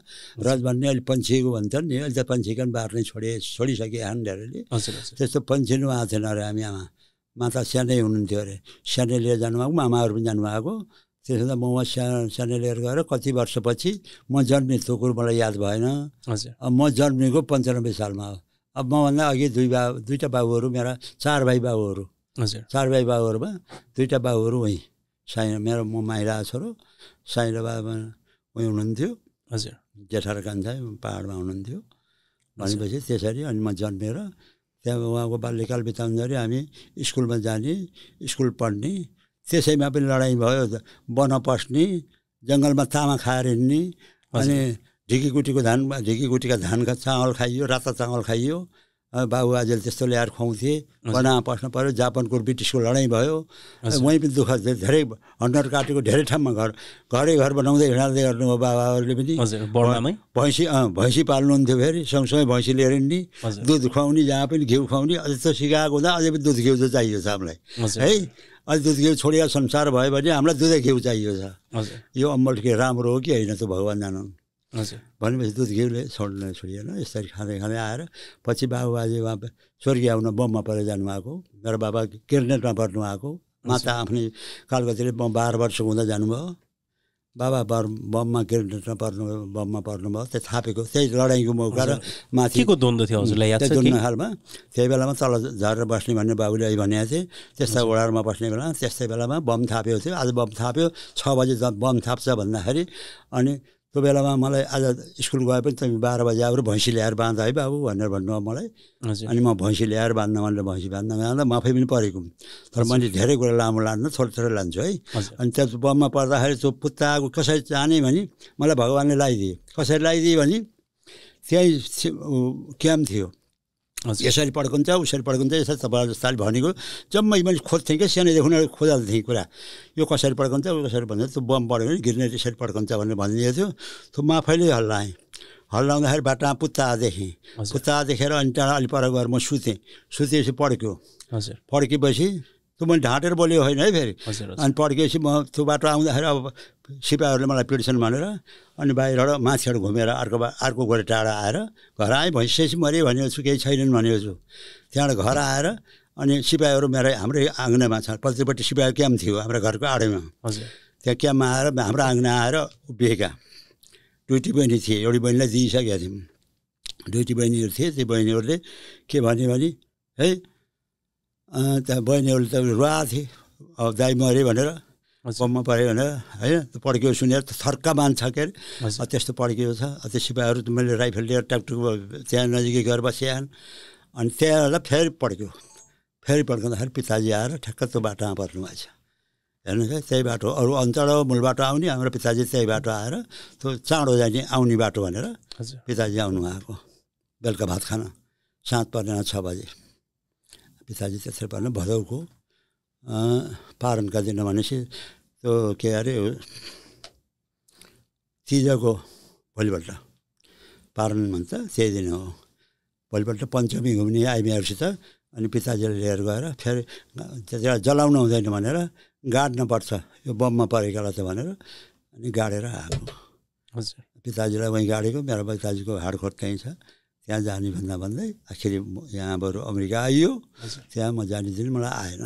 रज भन्ने अहिले पन्छिएको भन्छ नि अहिले त पन्छिकन नै छोडे छोडिसके हजुर त्यस्तो पन्छिनु भएको थिएन अरे हामी आमा माता सानै हुनुहुन्थ्यो अरे सानै लिएर जानुभएको मामाहरू पनि जानुभएको त्यसो त्यसमा म उहाँ सानो लिएर गएर कति वर्षपछि म जन्मेँ त्यो कुरो मलाई याद भएन अब म जन्मेको पन्चानब्बे सालमा हो अब मभन्दा अघि दुई बा दुईवटा बाबुहरू मेरा चार भाइ बाबुहरू हजुर चार भाइ बाबुहरूमा दुईवटा बाबुहरू उहीँ साइन मेरो म माइला छोरो साइला बाबा उहीँ हुनुहुन्थ्यो हजुर जेठार कान्छा पाहाडमा हुनुहुन्थ्यो भनेपछि त्यसरी अनि म जन्मेर त्यहाँ उहाँको बाल्यकाल बिताउँदाखेरि हामी स्कुलमा जाने स्कुल पढ्ने त्यसैमा पनि लडाइँ भयो वन पस्ने जङ्गलमा तामा खाएर हिँड्ने अनि ढिकीकुटीको धान ढिकीकुटीका धानका चामल खाइयो राता चामल खाइयो बाबु आजले त्यस्तो ल्याएर खुवाउँथे बनामा पस्नु पऱ्यो जापानको ब्रिटिसको लडाइँ भयो उहीँ पनि दुःख धेरै हन्डर काटेको धेरै ठाउँमा घर घरै घर बनाउँदै हिँडाल्दै गर्नुभयो बाबाहरूले पनि भैँसी भैँसी पाल्नुहुन्थ्यो फेरि सँगसँगै भैँसी लिएर हिँड्ने दुध खुवाउने जहाँ पनि घिउ खुवाउने अझ त सिकाएको हुँदा अझै पनि दुध घिउ त चाहियो छ हामीलाई है अनि दुध घिउ छोडिया संसार भयो भने हामीलाई दुधै घिउ चाहियो छ यो अम्बल के राम्रो हो कि होइन त भगवान् जानु भनेपछि दुध घिउले छोड्न छोडिएन यसरी खाँदै खाँदै आएर पछि बाबुबाजे उहाँ स्वर्गीय आउन बममा परेर जानुभएको मेरो बाबा किर्नेटमा पर्नु आएको माता आफ्नै कालगतीले बम बाह्र वर्षको हुँदा जानुभयो बाबा बर बममा ग्रेनेडमा पर्नु बममा पर्नु भयो त्यो थापेको त्यही लडाइँको मौका र माथि द्वन्द थियो हजुरलाई याद दुन्न खालमा त्यही बेलामा तल झरेर बस्ने भन्ने बाबुले अहिले भनेको थिएँ त्यस्ता ओडारमा बस्ने बेलामा त्यस्तै बेलामा बम थापेको थियो आज बम थाप्यो छ बजी बम थाप्छ भन्दाखेरि अनि त्यो बेलामा मलाई आज स्कुल गए पनि तिमी बाह्र बजी आएर भैँसी ल्याएर बाँध है बाबु भनेर भन्नुभयो मलाई अनि म भैँसी ल्याएर बाँध्न मैले भैँसी बाँध्न बाँध्दा माफै पनि परेको तर मैले धेरै कुरा लामो लान्न थोरै थोरै लान्छु है अनि त्यहाँ बममा पर्दाखेरि त्यो पुत्ताको कसरी जाने भने मलाई भगवान्ले लगाइदिए कसरी लगाइदिए भने त्यहीँ क्याम्प थियो यसरी पड्काउनु उसरी पड्काउँछ यसरी तपाईँलाई जस्तो अहिले भनेको जम्मै मैले खोज्थेँ क्या सानैदेखि उनीहरू खोजाल्थेँ कुरा यो कसरी पड्काउँछ यो कसरी भन्छ त्यो बम पड्यो भने गिर्ने यसरी पड्काउँछ भनेर भनिदिएको थियो त्यो माफैले हल्लाएँ हल्लाउँदाखेरि बाटामा पुत्ता देखेँ पुत्ता देखेर अनि त्यहाँबाट अलि पर गएर म सुतेँ सुतेपछि पड्क्यो हजुर पड्केपछि त्यो मैले ढाँटेर बोलेको होइन है फेरि अनि पड्केपछि म त्यो बाटो आउँदाखेरि अब सिपाहीहरूले मलाई पिडिसन भनेर अनि बाहिरबाट माथिबाट घुमेर अर्को अर्को गएर टाढा आएर घर आएँ भैँसेपछि मरेँ भनेको छु केही छैनन् भनेको छु त्यहाँबाट घर आएर अनि सिपाहीहरू मेरो हाम्रै आँगनामा छ पछिपट्टि सिपाही क्याम्प थियो हाम्रो घरको आडोमा त्यहाँ क्याम्पमा आएर हाम्रो आँगना आएर उभिएका दुइटी बहिनी थिए एउटी बहिनीलाई दिइसकेका थियौँ दुइटी बहिनीहरू थिए त्यो बहिनीहरूले के भन्यो भने है त्यहाँ बहिनीहरूले त रुवा थिए अब दाई मऱ्यो भनेर बममा पऱ्यो भनेर होइन पड्कियो सुनेर थर्का मान्छ के अरे त्यस्तो पड्किएको छ त्यो सिपाहीहरू मैले राइफल लिएर ट्याक्टरको त्यहाँ नजिकै गएर बसिहाल अनि त्यहाँ फेरि पड्क्यो फेरि पड्काउँदाखेरि पिताजी आएर ठ्याक्क त्यो बाटोमा पर्नु भएको छ हेर्नु क्या त्यही बाटो अरू अन्तर मूल बाटो आउने हाम्रो पिताजी त्यही बाटो आएर त्यो चाँडो जाने आउने बाटो भनेर पिताजी आउनु आएको बेलुका भात खान साँझ पर्दैन छ बजी पिताजी त्यसरी भएन भदौको पारणका दिन भनेपछि त्यो के अरे तिजको भोलिपल्ट पारण भन्छ त्यही दिन हो भोलिपल्ट पञ्चमी घुम्ने आइमीहरूसित अनि पिताजीले लिएर गएर फेरि त्यति बेला जलाउनु हुँदैन भनेर गाड्नुपर्छ यो बममा परेकालाई त भनेर अनि गाडेर आएको हजुर पिताजीलाई वहीँ गाडेको मेरो पिताजीको हाडखोट त्यहीँ छ त्यहाँ जाने भन्दा भन्दै आखिरी यहाँ बरु अमेरिका आइयो त्यहाँ म जाने दिन मलाई आएन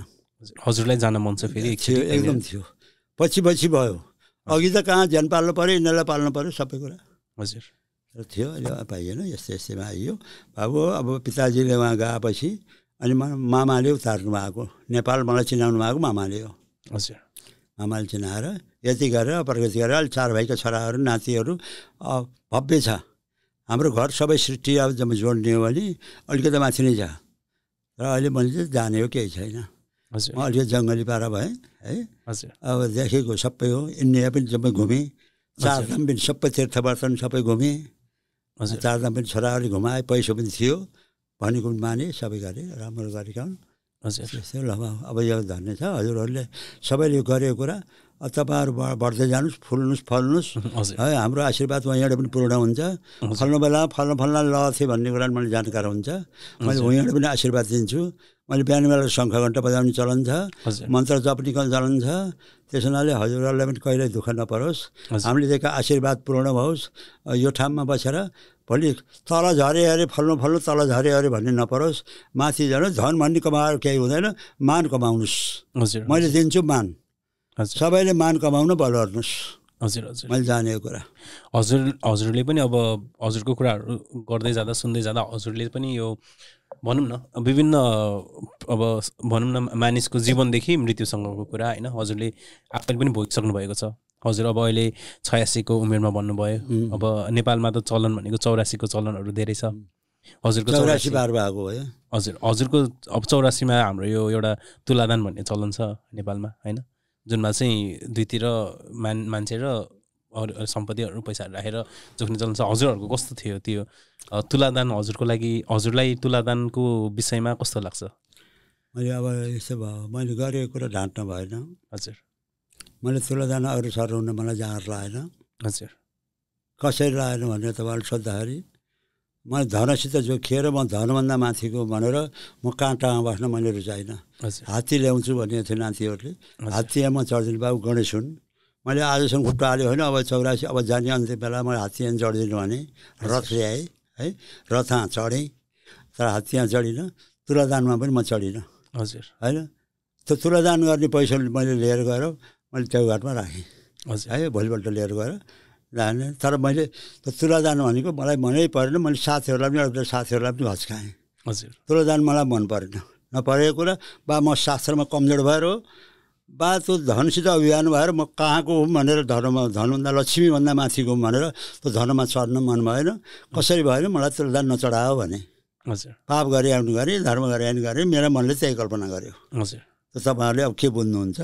हजुरलाई जान मन छ फेरि थियो एकदम थियो पछि पछि भयो अघि त कहाँ ज्यान पाल्नु पऱ्यो यिनीहरूलाई पाल्नु पऱ्यो सबै कुरा हजुर थियो अहिले पाइएन यस्तै यस्तैमा आइयो बाबु अब पिताजीले उहाँ गएपछि अनि मामाले उतार्नु भएको नेपाल मलाई चिनाउनु भएको मामाले हो हजुर मामाले चिनाएर यति गरेर प्रगति गरेर अहिले चार भाइका छोराहरू नातिहरू भव्य छ हाम्रो घर सबै सृष्टि अब जब जोड्ने हो भने अलिकति माथि नै छ र अहिले मैले चाहिँ जाने हो केही छैन म अलिकति जङ्गली पारा भएँ है अब देखेको सबै हो इन्डिया पनि सबै घुमेँ चारधाम पनि सबै तीर्थवर्तन सबै घुमेँ हजुर चारधाम पनि छोराहरूले घुमाएँ पैसा पनि थियो भनेको पनि माने सबै गरेँ राम्रो गरेका हजुर ल अब यो धन्य छ हजुरहरूले सबैले गरेको कुरा तपाईँहरू बढ्दै जानुहोस् फुल्नुहोस् फल्नुहोस् है हाम्रो आशीर्वाद उहीँबाट पनि पूर्ण हुन्छ फल्नु बेला फल्न फल्न थिएँ भन्ने कुरा मैले जानकार हुन्छ मैले उहीँबाट पनि आशीर्वाद दिन्छु मैले बिहान बेला शङ्ख घन्टा बजाउने चलन छ मन्त्र जप्ने चलन छ त्यस हुनाले हजुरहरूलाई पनि कहिल्यै दुःख नपरोस् हामीले दिएको आशीर्वाद पूर्ण भयोस् यो ठाउँमा बसेर भोलि तल झरे अरे फल्नु फल्नु तल झरे अरे भन्ने नपरोस् माथि झन् धन भन्ने कमाएर केही हुँदैन मान कमाउनुहोस् मैले दिन्छु मान सबैले मान कमाउन बल गर्नुहोस् हजुर हजुर मैले जानेको कुरा हजुर हजुरले पनि अब हजुरको कुराहरू गर्दै जाँदा सुन्दै जाँदा हजुरले पनि यो भनौँ न विभिन्न अब भनौँ न मानिसको जीवनदेखि मृत्युसँगको कुरा होइन हजुरले आफैले पनि भोगिसक्नु भएको छ हजुर अब अहिले छयासीको उमेरमा भन्नुभयो अब नेपालमा त चलन भनेको चौरासीको चलनहरू धेरै छ हजुरको चौरासी पार भएको भयो हजुर हजुरको अब चौरासीमा हाम्रो यो एउटा तुलादान भन्ने चलन छ नेपालमा होइन जुनमा चाहिँ दुईतिर मान मान्छे र अरू सम्पत्तिहरू पैसाहरू राखेर जोख्ने चलन छ हजुरहरूको कस्तो थियो त्यो तुलादान हजुरको लागि हजुरलाई तुलादानको विषयमा कस्तो लाग्छ मैले अब यसो भयो मैले गरेको कुरा ढाँट्न भएन हजुर मैले तुलादान अरू सर हुन मलाई जहाँ लागेन हजुर कसरी लागेन भनेर तपाईँले सोद्धाखेरि मैले धनसित जोखिएर म धनभन्दा माथिको भनेर म काँटामा बस्न मैले रुचाइनँ हात्ती ल्याउँछु भनेको थियो नातिहरूले हात्तीमा म चढिदिनु बाबु गणेश हुन् मैले आजसम्म खुट्टा हाल्यो होइन अब चौरासी अब जाने अन्त्य बेला मैले हात्तीमा चढिदिनु भने रथ ल्याएँ है रथमा चढेँ तर हात्तीमा चढिनँ तुलादानमा पनि म चढिनँ हजुर होइन त्यो तुलादान गर्ने पैसा मैले लिएर गएर मैले त्यो घाटमा राखेँ हजुर है भोलिपल्ट लिएर गएर जाने तर मैले त्यो तुलादान भनेको मलाई मनै परेन मैले साथीहरूलाई पनि एउटा साथीहरूलाई पनि हच्काएँ हजुर तुलादान मलाई मन परेन नपरेको कुरा बा म शास्त्रमा कमजोर भएर हो बा त्यो धनसित अभियान भएर म कहाँको हुँ भनेर धर्ममा धनभन्दा लक्ष्मीभन्दा माथिको हुँ भनेर त्यो धर्ममा चढ्न मन भएन कसरी भएन मलाई तुलादान नचढाओ भने हजुर पाप गरे आउनु गरेँ धर्म गरे आउनु गरेँ मेरो मनले त्यही कल्पना गर्यो हजुर त तपाईँहरूले अब के बुझ्नुहुन्छ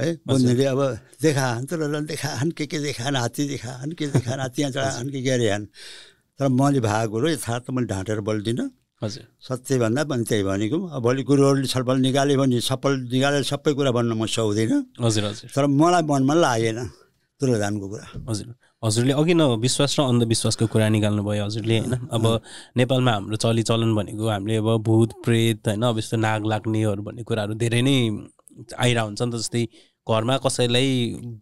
है बन्धुले अब देखा हान तर देखाहान् के के देखा देखाहान् हात्ती देखाहान् के देखा हात्ती यहाँ चढाहान् के के हान् तर मैले भएको र त मैले ढाँटेर बोल्दिनँ हजुर सत्यभन्दा पनि त्यही भनेको अब भोलि गुरुहरूले छलफल निकाल्यो भने सफल निकालेर सबै कुरा भन्न म सक्दिनँ हजुर हजुर तर मलाई मनमा लागेन दुर्धानको कुरा हजुर हजुरले अघि न विश्वास र अन्धविश्वासको कुरा निकाल्नु भयो हजुरले होइन अब नेपालमा हाम्रो चलिचलन भनेको हामीले अब भूत प्रेत होइन अब यस्तो नाग लाग्नेहरू भन्ने कुराहरू धेरै नै आइरह हुन्छ नि त जस्तै घरमा कसैलाई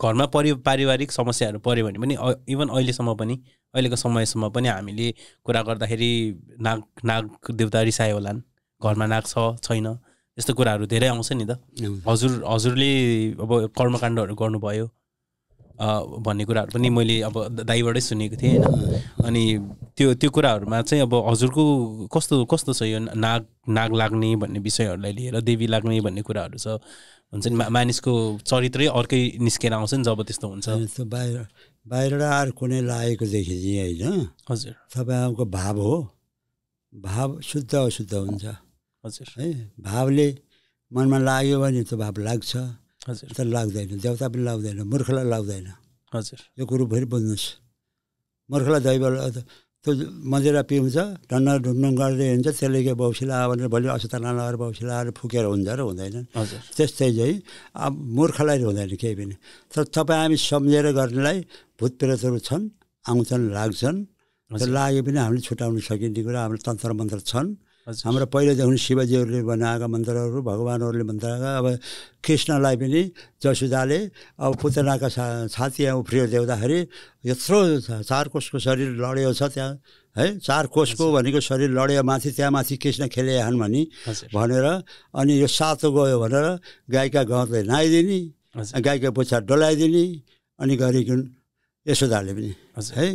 घरमा परि पारिवारिक समस्याहरू पऱ्यो भने पनि इभन अहिलेसम्म पनि अहिलेको समयसम्म पनि हामीले कुरा गर्दाखेरि नाग नाग देवता रिसायो होलान् घरमा नाग छ छैन यस्तो कुराहरू धेरै आउँछ नि त हजुर हजुरले अब कर्मकाण्डहरू गर्नुभयो भन्ने कुराहरू पनि मैले अब दाइबाटै सुनेको थिएँ होइन अनि त्यो त्यो कुराहरूमा चाहिँ अब हजुरको कस्तो कस्तो छ यो नाग नाग लाग्ने भन्ने विषयहरूलाई लिएर देवी लाग्ने भन्ने कुराहरू छ हुन्छ नि मानिसको चरित्रै अर्कै निस्केर आउँछ नि जब त्यस्तो हुन्छ बाहिर बाहिरबाट आएर कुनै लागेको देखिदिएँ होइन हजुर तपाईँको भाव हो भाव शुद्ध अशुद्ध हुन्छ हजुर है भावले मनमा लाग्यो भने त्यो भाव लाग्छ हजुर त लाग्दैन देउता पनि लाग्दैन मूर्खलाई लाग्दैन हजुर यो कुरो फेरि बुझ्नुहोस् मूर्खलाई दैवल त्यो मदिरा पिउँछ ढन्न ढुङ्डुङ गर्दै हुन्छ त्यसले के बौसिला भनेर भोलि अस्पताल लगाएर नलगाएर लगाएर फुकेर हुन्छ र हुँदैन हजुर त्यस्तै चाहिँ अब मूर्खलाई हुँदैन केही पनि तर तपाईँ हामी सम्झेर गर्नेलाई भूत प्रेतहरू छन् आउँछन् लाग्छन् लाग्यो पनि हामीले छुट्याउनु सकिने कुरा हाम्रो तन्त्र मन्त्र छन् हाम्रो पहिलोदेखि शिवजीहरूले बनाएका मन्दिरहरू भगवान्हरूले बनाएका अब कृष्णलाई पनि जसुदाले अब पुतनाका छा छातीमा उफ्रियो देख्दाखेरि यत्रो चार कोषको शरीर लड्यो छ त्यहाँ है चार कोषको भनेको शरीर लड्यो माथि त्यहाँ माथि कृष्ण खेलेहान् भने भनेर अनि यो सातो गयो भनेर गाईका गहतले नाइदिने गाईका पुच्छा डोलाइदिने अनि गरिकन यसोदाले पनि है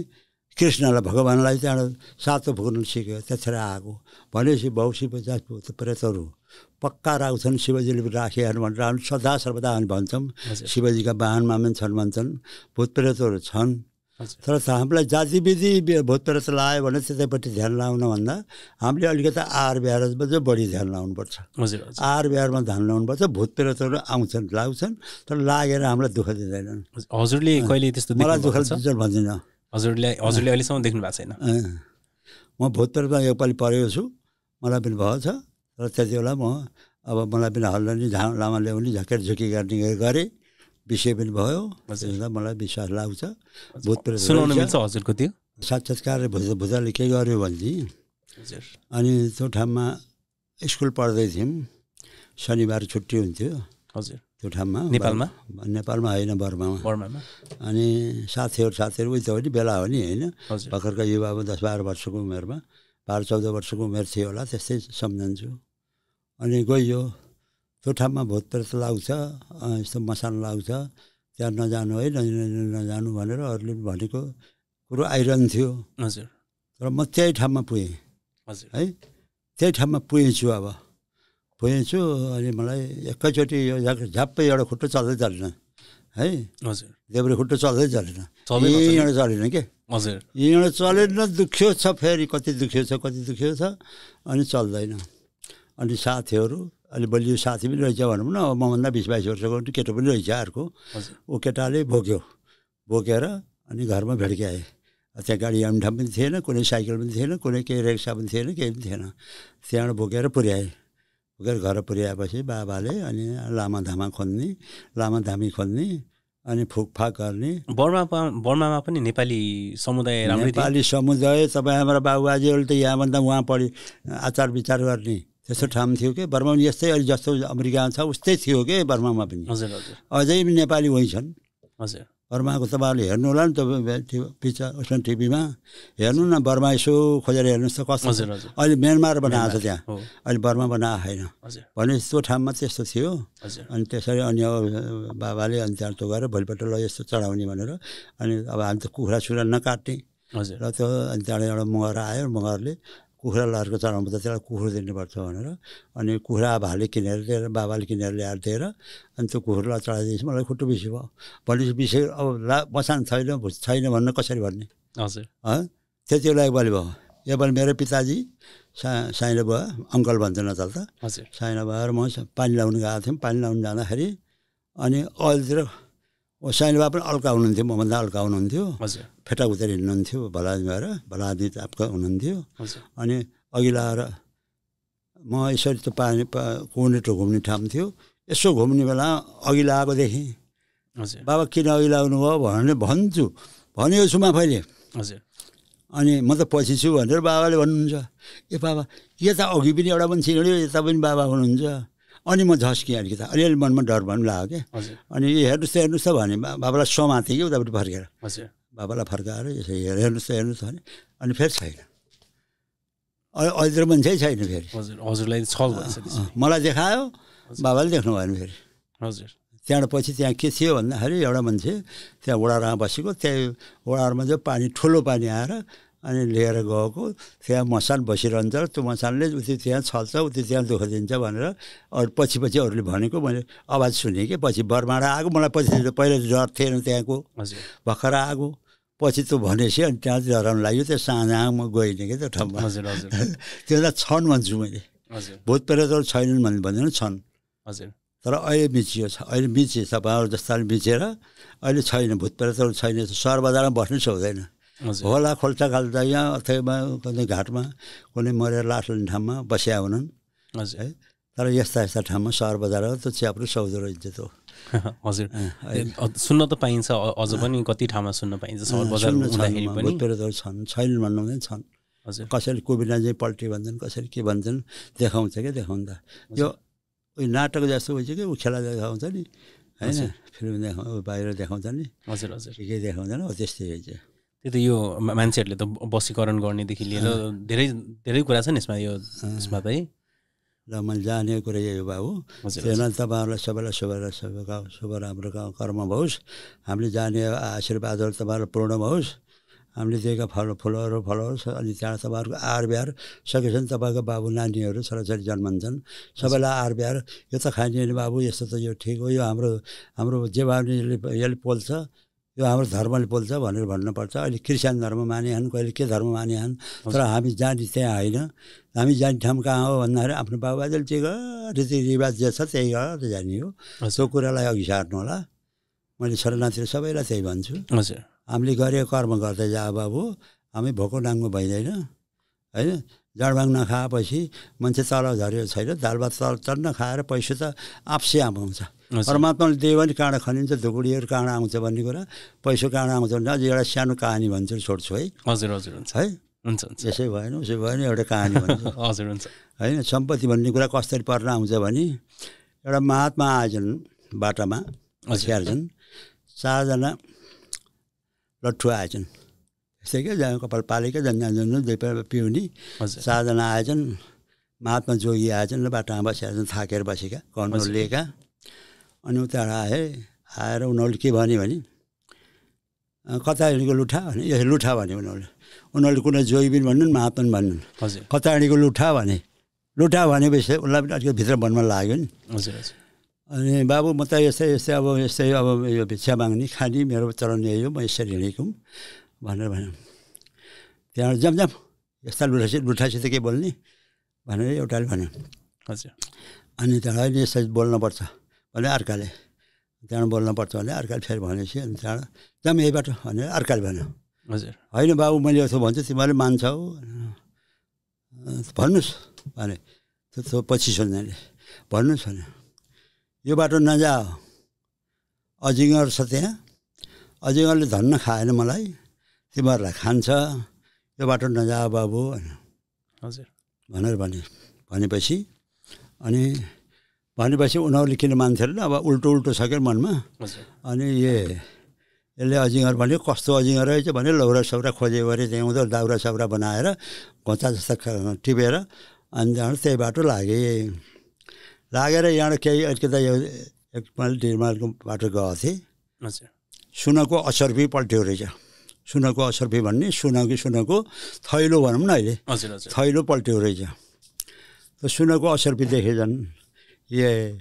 कृष्णलाई भगवान्लाई त्यहाँबाट सातो भोग्नु सिक्यो त्यतिर आएको भनेपछि भाउ शिवजा प्रेतहरू पक्का राख्छन् शिवजीले पनि राखे हनुमान सदा सर्वदा हामी भन्छौँ शिवजीका वाहनमा पनि छन् भन्छन् भूतप्रेतहरू छन् तर हामीलाई जाति विधि भूतप्रेत लायो भने त्यतैपट्टि ध्यान भन्दा हामीले अलिकति आहार बिहार चाहिँ बढी ध्यान लाउनुपर्छ आर बिहारमा ध्यान लाउनुपर्छ भूतप्रेतहरू आउँछन् लाग्छन् तर लागेर हामीलाई दुःख दिँदैनन् हजुरले कहिले त्यस्तो मलाई दुःख भन्दिनँ हजुरले हजुरले अहिलेसम्म देख्नु भएको छैन म भूतप्रेतमा योपालि परेको छु मलाई पनि भएछ र त्यति बेला म अब मलाई पनि हल्ला नि झा लामा पनि झक्केर झुकी गर्ने गरेँ विषय पनि भयो त्यसलाई मलाई विश्वास लाग्छ भूतप्रेत सुनाउनु हजुरको त्यो साक्षात्कार भुजा भुजाले के गर्यो भनेदेखि अनि त्यो ठाउँमा स्कुल पढ्दै थियौँ शनिबार छुट्टी हुन्थ्यो हजुर त्यो ठाउँमा नेपालमा नेपालमा होइन बर्मामा बर्मामा अनि साथीहरू साथीहरू उयो त हो नि बेला हो नि होइन भर्खरको युवामा दस बाह्र वर्षको उमेरमा बाह्र चौध वर्षको उमेर थियो होला त्यस्तै सम्झन्छु अनि गयो त्यो ठाउँमा प्रेत लाग्छ यस्तो मसान लाग्छ त्यहाँ नजानु है नजानु भनेर अरूले भनेको कुरो आइरहन थियो हजुर तर म त्यही ठाउँमा पुगेँ है त्यही ठाउँमा पुगेछु अब भुइँछु अनि मलाई एकैचोटि यो झ्याप्पै एउटा खुट्टो चल्दै चलेन है हजुर देब्रे खुट्टो चल्दै चलेन यहीँबाट चलेन कि हजुर यहीँबाट चलेन दुख्यो छ फेरि कति दुख्यो छ कति दुख्यो छ अनि चल्दैन अनि साथीहरू अलि बलियो साथी पनि रहेछ भनौँ न मभन्दा बिस बाइस वर्षको केटो पनि रहेछ अर्को ऊ केटाले बोक्यो बोकेर अनि घरमा भेड्क्याएँ त्यहाँ गाडी आउने ठाउँ पनि थिएन कुनै साइकल पनि थिएन कुनै केही रिक्सा पनि थिएन केही पनि थिएन त्यहाँबाट बोकेर पुर्याएँ बोकेर घर पुर्याएपछि बाबाले अनि लामा धामा खोज्ने लामा धामी खोल्ने अनि फुकफाक गर्ने बर्मा बर्मामा पनि नेपाली समुदाय नेपाली समुदाय तपाईँ हाम्रो बाबुबाजेहरूले त यहाँभन्दा उहाँ पढी आचार विचार गर्ने त्यस्तो ठाउँ थियो कि बर्मामा यस्तै अहिले जस्तो अमेरिकामा छ उस्तै थियो कि बर्मामा पनि हजुर हजुर अझै पनि नेपाली वहीँ छन् हजुर बर्माको तपाईँहरूले हेर्नु होला नि त पिक्चर ओसन टिभीमा हेर्नु न बर्मा यसो खोजेर हेर्नुहोस् त कस्तो अहिले म्यानमार बनाएको छ त्यहाँ अहिले बर्मा बनाएको छैन भने त्यो ठाउँमा त्यस्तो थियो अनि त्यसरी अनि अब बाबाले अनि त्यहाँ त्यो गएर भोलिपल्ट ल यस्तो चढाउने भनेर अनि अब हामी त कुखुरा सुखुरा नकाट्ने र त्यो अनि त्यहाँबाट एउटा मगर आयो मगरले कुखुरा लहरको पर्दा त्यसलाई कुखुरा दिनुपर्छ भनेर अनि कुखुरा भाले किनेर दिएर बाबाले किनेर ल्याएर दिएर अनि त्यो कुखुरालाई चढाइदिएपछि मलाई खुट्टो बिसी भयो भनेपछि बिसी अब ला बसान छैन छैन भन्नु कसरी भन्ने हजुर त्यति बेला एकपालि भयो योपालि मेरो पिताजी सा साइनो भयो अङ्कल भन्छ नचल त हजुर भएर म पानी लाउनु गएको थियौँ पानी लाउनु जाँदाखेरि अनि अहिलेतिर साइनो बाबा पनि अल्का हुनुहुन्थ्यो मभन्दा अल्का हुनुहुन्थ्यो फेटा उतार हिँड्नुहुन्थ्यो भलादी भएर भलादी तापका हुनुहुन्थ्यो अनि अघिल्ला आएर म यसरी त पानी कोर्नेटो घुम्ने ठाउँ थियो यसो घुम्ने बेला अघिल्लो आएको देखेँ बाबा किन लगाउनु भयो भनेर भन्छु भनेको छु हजुर अनि म त पछि छु भनेर बाबाले भन्नुहुन्छ ए बाबा यता अघि पनि एउटा पनि हिँड्यो यता पनि बाबा हुनुहुन्छ अनि म झस्किएँ अलिकति अलिअलि मनमा डर पनि लाग्यो क्या अनि हेर्नुहोस् त हेर्नुहोस् त भने बाबालाई समाथेँ कि उतापट्टि फर्केर बाबालाई फर्काएर यसरी हेर हेर्नुहोस् त हेर्नुहोस् भने अनि फेरि छैन अहिले मान्छे छैन फेरि हजुरलाई मलाई देखायो बाबाले देख्नु भएन फेरि हजुर त्यहाँबाट पछि त्यहाँ के थियो भन्दाखेरि एउटा मान्छे त्यहाँ ओडारमा बसेको त्यहाँ ओडारमा चाहिँ पानी ठुलो पानी आएर अनि लिएर गएको त्यहाँ मसान बसिरहन्छ त्यो मसानले उति त्यहाँ छल्छ उति त्यहाँ दुःख दिन्छ भनेर अरू पछि पछि अरूले भनेको मैले आवाज सुने कि पछि बर्माडा आएको मलाई पछि पहिला डर थिएन त्यहाँको भर्खर आएको पछि त्यो भनेपछि अनि त्यहाँ डराउनु लाग्यो त्यो साँझ म गइनँ कि त्यो ठाउँमा त्यो त छन् भन्छु मैले भूत प्रेतहरू छैनन् भन्ने भन्दैन छन् हजुर तर अहिले मिचियो छ अहिले मिचियो तपाईँहरू जस्ताले मिचेर अहिले छैन भूत प्रेतहरू छैन बजारमा बस्नै सक्दैन होला खोल्सा खाल्छा यहाँ अथवा कुनै घाटमा कुनै मरेर लास लिने ठाउँमा बसिया हुनन् है तर यस्ता यस्ता ठाउँमा सहर बजारमा त्यो चियापुर सौदो रहन्छ त्यो हजुर सुन्न त पाइन्छ अझ पनि कति ठाउँमा सुन्न पाइन्छ सहर छन् छैन भन्नु हुँदैन छन् हजुर कसैले कोभिड नाइन्टिन पल्टी भन्छन् कसैले के भन्छन् देखाउँछ क्या देखाउँदा यो उयो नाटक जस्तो उयो कि ऊ खेला देखाउँछ नि होइन फिल्म देखाउ बाहिर देखाउँछ नि हजुर हजुर के देखाउँदैन हो त्यस्तै हुन्छ त्यही त यो मान्छेहरूले त बसीकरण गर्नेदेखि लिएर धेरै धेरै कुरा छ नि यसमा यो यसमा त है र मैले जाने कुरा यही हो बाबु त्यसमा तपाईँहरूलाई सबैलाई शुभ शुभ शुभ राम्रो कर्म भोस् हामीले जाने आशीर्वादहरू तपाईँहरूलाई पूर्ण भोस् हामीले दिएका फल फुलहरू फलोस् अनि त्यहाँ तपाईँहरूको आहार बिहार सकेसम्म तपाईँको बाबु नानीहरू छोराछोरी जन्मन्छन् सबैलाई आहार बिहार यो त खाने बाबु यस्तो त यो ठिक हो यो हाम्रो हाम्रो जे यसले पोल्छ यो हाम्रो धर्मले बोल्छ भनेर भन्नुपर्छ अहिले क्रिस्चियन धर्म माने मानिहाल्नु कहिले के धर्म माने हान् तर हामी जाने त्यहाँ होइन हामी जाने ठाउँ कहाँ हो भन्दाखेरि आफ्नो बाबुबाजेले जे रीतिरिवाज जे छ त्यही गरेर जाने हो त्यो कुरालाई अघि सार्नु होला मैले शरणार्थी सबैलाई त्यही भन्छु हजुर हामीले गरेको कर्म गर्दै जा बाबु हामी भोको नाङ्गो भइँदैन होइन जाडबाङ नखाएपछि मान्छे तल झरेको छैन दाल भात तल चन्न खाएर पैसा त आफसे आउँछ परमात्माले दियो भने काँडा खनिन्छ धुकुडीहरू काँडा आउँछ भन्ने कुरा पैसा काँडा आउँछ भने अझै एउटा सानो कहानी भन्छु छोड्छु है हजुर हजुर हुन्छ है हुन्छ यसै भएन उसै भएन एउटा कहानी भन्छ हजुर हुन्छ होइन सम्पत्ति भन्ने कुरा कसरी पर्न आउँछ भने एउटा महात्मा आएछन् बाटामा स्याहार्छन् चारजना लट्ठु आएछन् त्यस्तै क्या जहाँ कपाल पालेकै झन् दुई पिउने चारजना आएछन् महात्मा जोगी आएछन् र बाटामा बसिहाल्छन् थाकेर बसेका कन्ट्रोल लिएका अनि उताबाट आएँ आएर उनीहरूले के भन्यो भने कतारणीको लुठा भने यो लुठा भने उनीहरूले उनीहरूले कुनै पनि भन्नुन् महातन भन्नुन् हजुर कतारणीको लुठा भने लुठा भनेपछि उसलाई पनि अलिकति भित्र मन लाग्यो नि हजुर हजुर अनि बाबु म त यस्तै यस्तै अब यस्तै अब यो भिक्षा माग्ने खाने मेरो चलन यही हो म यसरी हिँडेको भनेर भन्यो त्यहाँबाट जाम जाम यस्ता लुठा लुठासित के बोल्ने भनेर एउटाले भन्यो हजुर अनि त्यहाँबाट अहिले यसरी बोल्नुपर्छ भने अर्काले त्यहाँबाट पर्छ भने अर्काले फेरि भनेपछि अनि त्यहाँबाट जाम बाटो भनेर अर्काले भन्यो हजुर होइन बाबु मैले यसो भन्छु तिमीहरूले मान्छौ भन्नुहोस् भने त्यो पछि सोध्नेले भन्नुहोस् भने यो बाटो नजा अजिङ्गर छ त्यहाँ अजिङ्गरले धन्न खाएन मलाई तिमीहरूलाई खान्छ यो बाटो नजा बाबु होइन हजुर भनेर भने भनेपछि अनि भनेपछि उनीहरूले किन मान्छेहरूले अब उल्टो उल्टो छ क्या मनमा अनि ए यसले अजिङ्गर भन्यो कस्तो अजिङ्गर रहेछ भने लौरा सौरा खोजे त्यहाँ ल्याउँदो दाउरा सौरा बनाएर घोचा जस्ता टिपेर अनि त्यहाँबाट त्यही बाटो लागे लागेर यहाँबाट केही अलिकति यो डेढ माइलको बाटो गएको थिएँ सुनको असर्फी पल्ट्यो रहेछ सुनको असर्फी भन्ने सुनको सुनको थैलो भनौँ न अहिले थैलो पल्ट्यो रहेछ सुनको असर्फी देखेछन् ए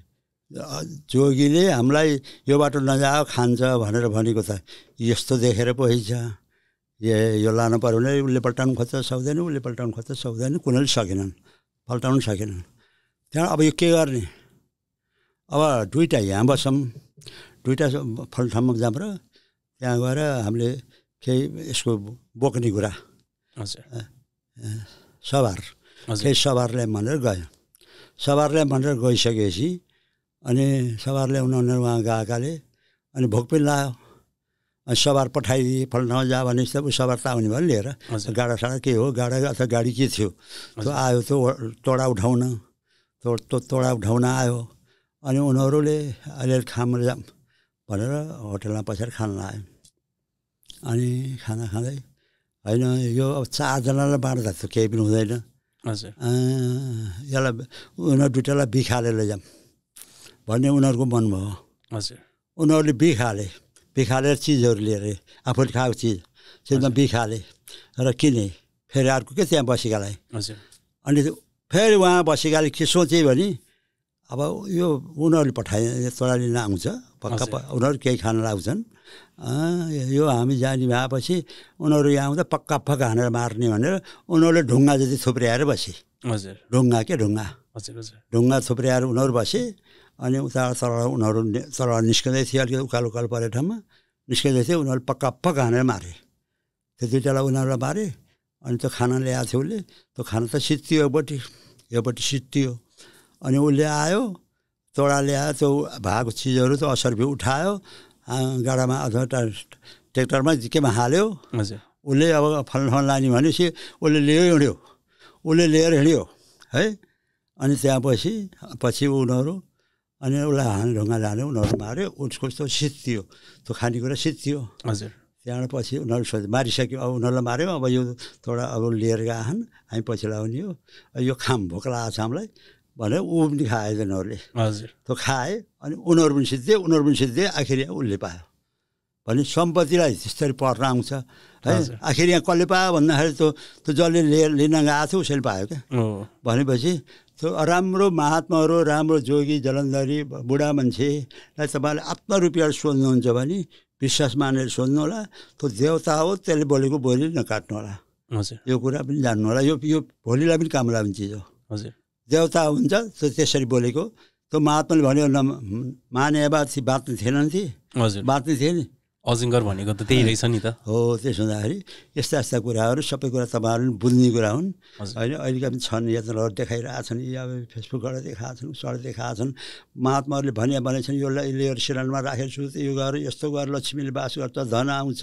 जोगीले हामीलाई यो बाटो नजाओ खान्छ भनेर भनेको त यस्तो देखेर पो हिँड्छ ए यो लानु पऱ्यो भने उसले पल्टाउनु खोज्छ सक्दैन उसले पल्टाउनु खोज्छ सक्दैन कुनैले सकेनन् पल्टाउनु सकेनन् त्यहाँ अब यो के गर्ने अब दुइटा यहाँ बसौँ दुइटा फल जाँ र त्यहाँ गएर हामीले केही यसको बोक्ने कुरा हजुर सवार केही सवारलाई भनेर गयो सवारले भनेर गइसकेपछि अनि सवार ल्याउन उहाँ गएकाले अनि भोक पनि लायो अनि सवार पठाइदिए फल ठाउँ जा भने ऊ सवार त आउने भयो लिएर गाडा साडा के हो गाडा अथवा गाडी के थियो त्यो आयो त्यो तोडा उठाउन तो तोडा उठाउन आयो अनि उनीहरूले अहिले खाम जाम भनेर होटलमा पसेर खान आयो अनि खाना खाँदै होइन यो अब चारजनालाई बाँड्दा त केही पनि हुँदैन हजुर यसलाई उनीहरू दुइटालाई बिखाले लैजाऊँ भन्ने उनीहरूको मन भयो हजुर उनीहरूले बिखाले बिखालेर चिजहरू लिएर आफूले खाएको चिज चिजमा बिखाले र किने फेरि अर्को के त्यहाँ बसेकालाई हजुर अनि फेरि उहाँ बसेकाले के सोचेँ भने अब यो उनीहरूले पठाए तराली आउँछ पक्का उनीहरू केही खान लाग्छन् यो हामी जाने भएपछि उनीहरू यहाँ आउँदा पक्का पक्का हानेर मार्ने भनेर उनीहरूले ढुङ्गा जति थुप्र्याएर बसे हजुर ढुङ्गा के ढुङ्गा हजुर हजुर ढुङ्गा थुप्र्याएर उनीहरू बसे अनि उता तल उनीहरू तल निस्किँदै थियो अलिकति उकालो उकालो परे ठाउँमा निस्किँदै थियो उनीहरूले पक्का पक्का हानेर मारे त्यो दुइटालाई उनीहरूलाई मारे अनि त्यो खाना ल्याएको थियो उसले त्यो खाना त सित्तियो एकपट्टि एकपट्टि सित्तियो अनि उसले आयो तोडा ल्यायो त्यो भएको चिजहरू त असरफी उठायो गाडामा अथवा ट्र्याक्टरमा केमा हाल्यो हजुर उसले अब फलन फल लाने भनेपछि उसले लियो हिँड्यो उसले लिएर हिँड्यो है अनि त्यहाँ पछि पछि उनीहरू अनि उसलाई हाने ढुङ्गा लाने उनीहरू माऱ्यो उसको त्यो सिद्धियो त्यो खानेकुरा सिद्धियो हजुर त्यहाँबाट पछि उनीहरू सोध्यो मारिसक्यो अब उनीहरूलाई माऱ्यो अब यो थोडा अब लिएर गएन हामी पछि लगाउने हो यो खाम भोक लगाएको छ हामीलाई भनेर ऊ पनि खायो जनावरले हजुर त्यो खाए अनि उनीहरू पनि सिद्धे उनीहरू पनि सिद्धे आखिर उसले पायो भने सम्पत्तिलाई त्यसरी पर्न आउँछ है आखिर यहाँ कसले पायो भन्दाखेरि त्यो त्यो जसले लिन गएको थियो उसैले पायो क्या भनेपछि त्यो राम्रो महात्माहरू राम्रो जोगी जलन्धरी बुढा मान्छेलाई तपाईँले रुपियाँ सोध्नुहुन्छ भने विश्वास मानेर सोध्नु होला त्यो देवता हो त्यसले बोलेको बोली नकाट्नु होला हजुर यो कुरा पनि जान्नु होला यो यो भोलिलाई पनि काम लाग्ने चिज हो हजुर देवता हुन्छ त्यो त्यसरी बोलेको त्यो महात्माले भन्यो न मानेवा बाँच्ने थिएन नि हजुर बाँच्ने थिएँ नि अजिङ्गर भनेको त त्यही रहेछ नि त हो त्यसो हुँदाखेरि यस्ता यस्ता कुराहरू सबै कुरा तपाईँहरू बुझ्ने कुरा हुन् होइन अहिलेका पनि छन् यत्नहरू देखाइरहेका छन् अब फेसबुकबाट देखाएको छन् उसबाट देखाएको छन् महात्माहरूले भने भने छन् यो लिएर सिरानमा राखेको छु यो गर यस्तो गर लक्ष्मीले बास गर्छ धन आउँछ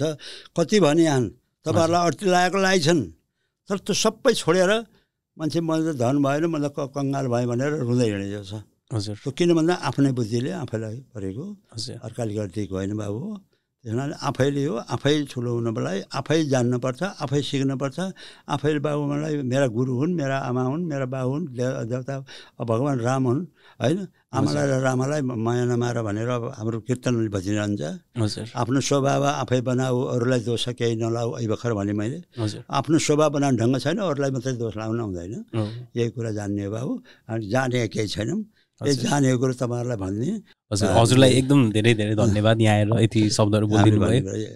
कति भनिहाल्नु तपाईँहरूलाई अड्ती लागेको लागि छन् तर त्यो सबै छोडेर मान्छे मैले त धन भएन मलाई क कङ्गाल भयो भनेर रुँदै हिँडेको छ हजुर किन भन्दा आफ्नै बुद्धिले आफैलाई परेको अर्काले गरिदिएको होइन बाबु त्यस हुनाले आफैले हो आफै ठुलो लागि आफै जान्नुपर्छ आफै सिक्नुपर्छ आफैले बाबु मलाई मेरा गुरु हुन् मेरा आमा हुन् मेरा बाबु हुन् देवता भगवान् राम हुन् होइन आमालाई र रामालाई माया नमाएर भनेर अब हाम्रो कीर्तन भजिरहन्छ आफ्नो स्वभाव आफै बनाऊ अरूलाई दोष केही नलाऊ ऐ भर्खर भने मैले आफ्नो स्वभाव बनाउने ढङ्ग छैन अरूलाई मात्रै दोष लाउन हुँदैन यही कुरा जान्ने बाबु जाने केही छैनौँ यही जाने कुरो तपाईँहरूलाई भनिदिएँ हजुर हजुरलाई एकदम धेरै धेरै धन्यवाद यहाँ आएर यति शब्दहरू बोलिदिनु भयो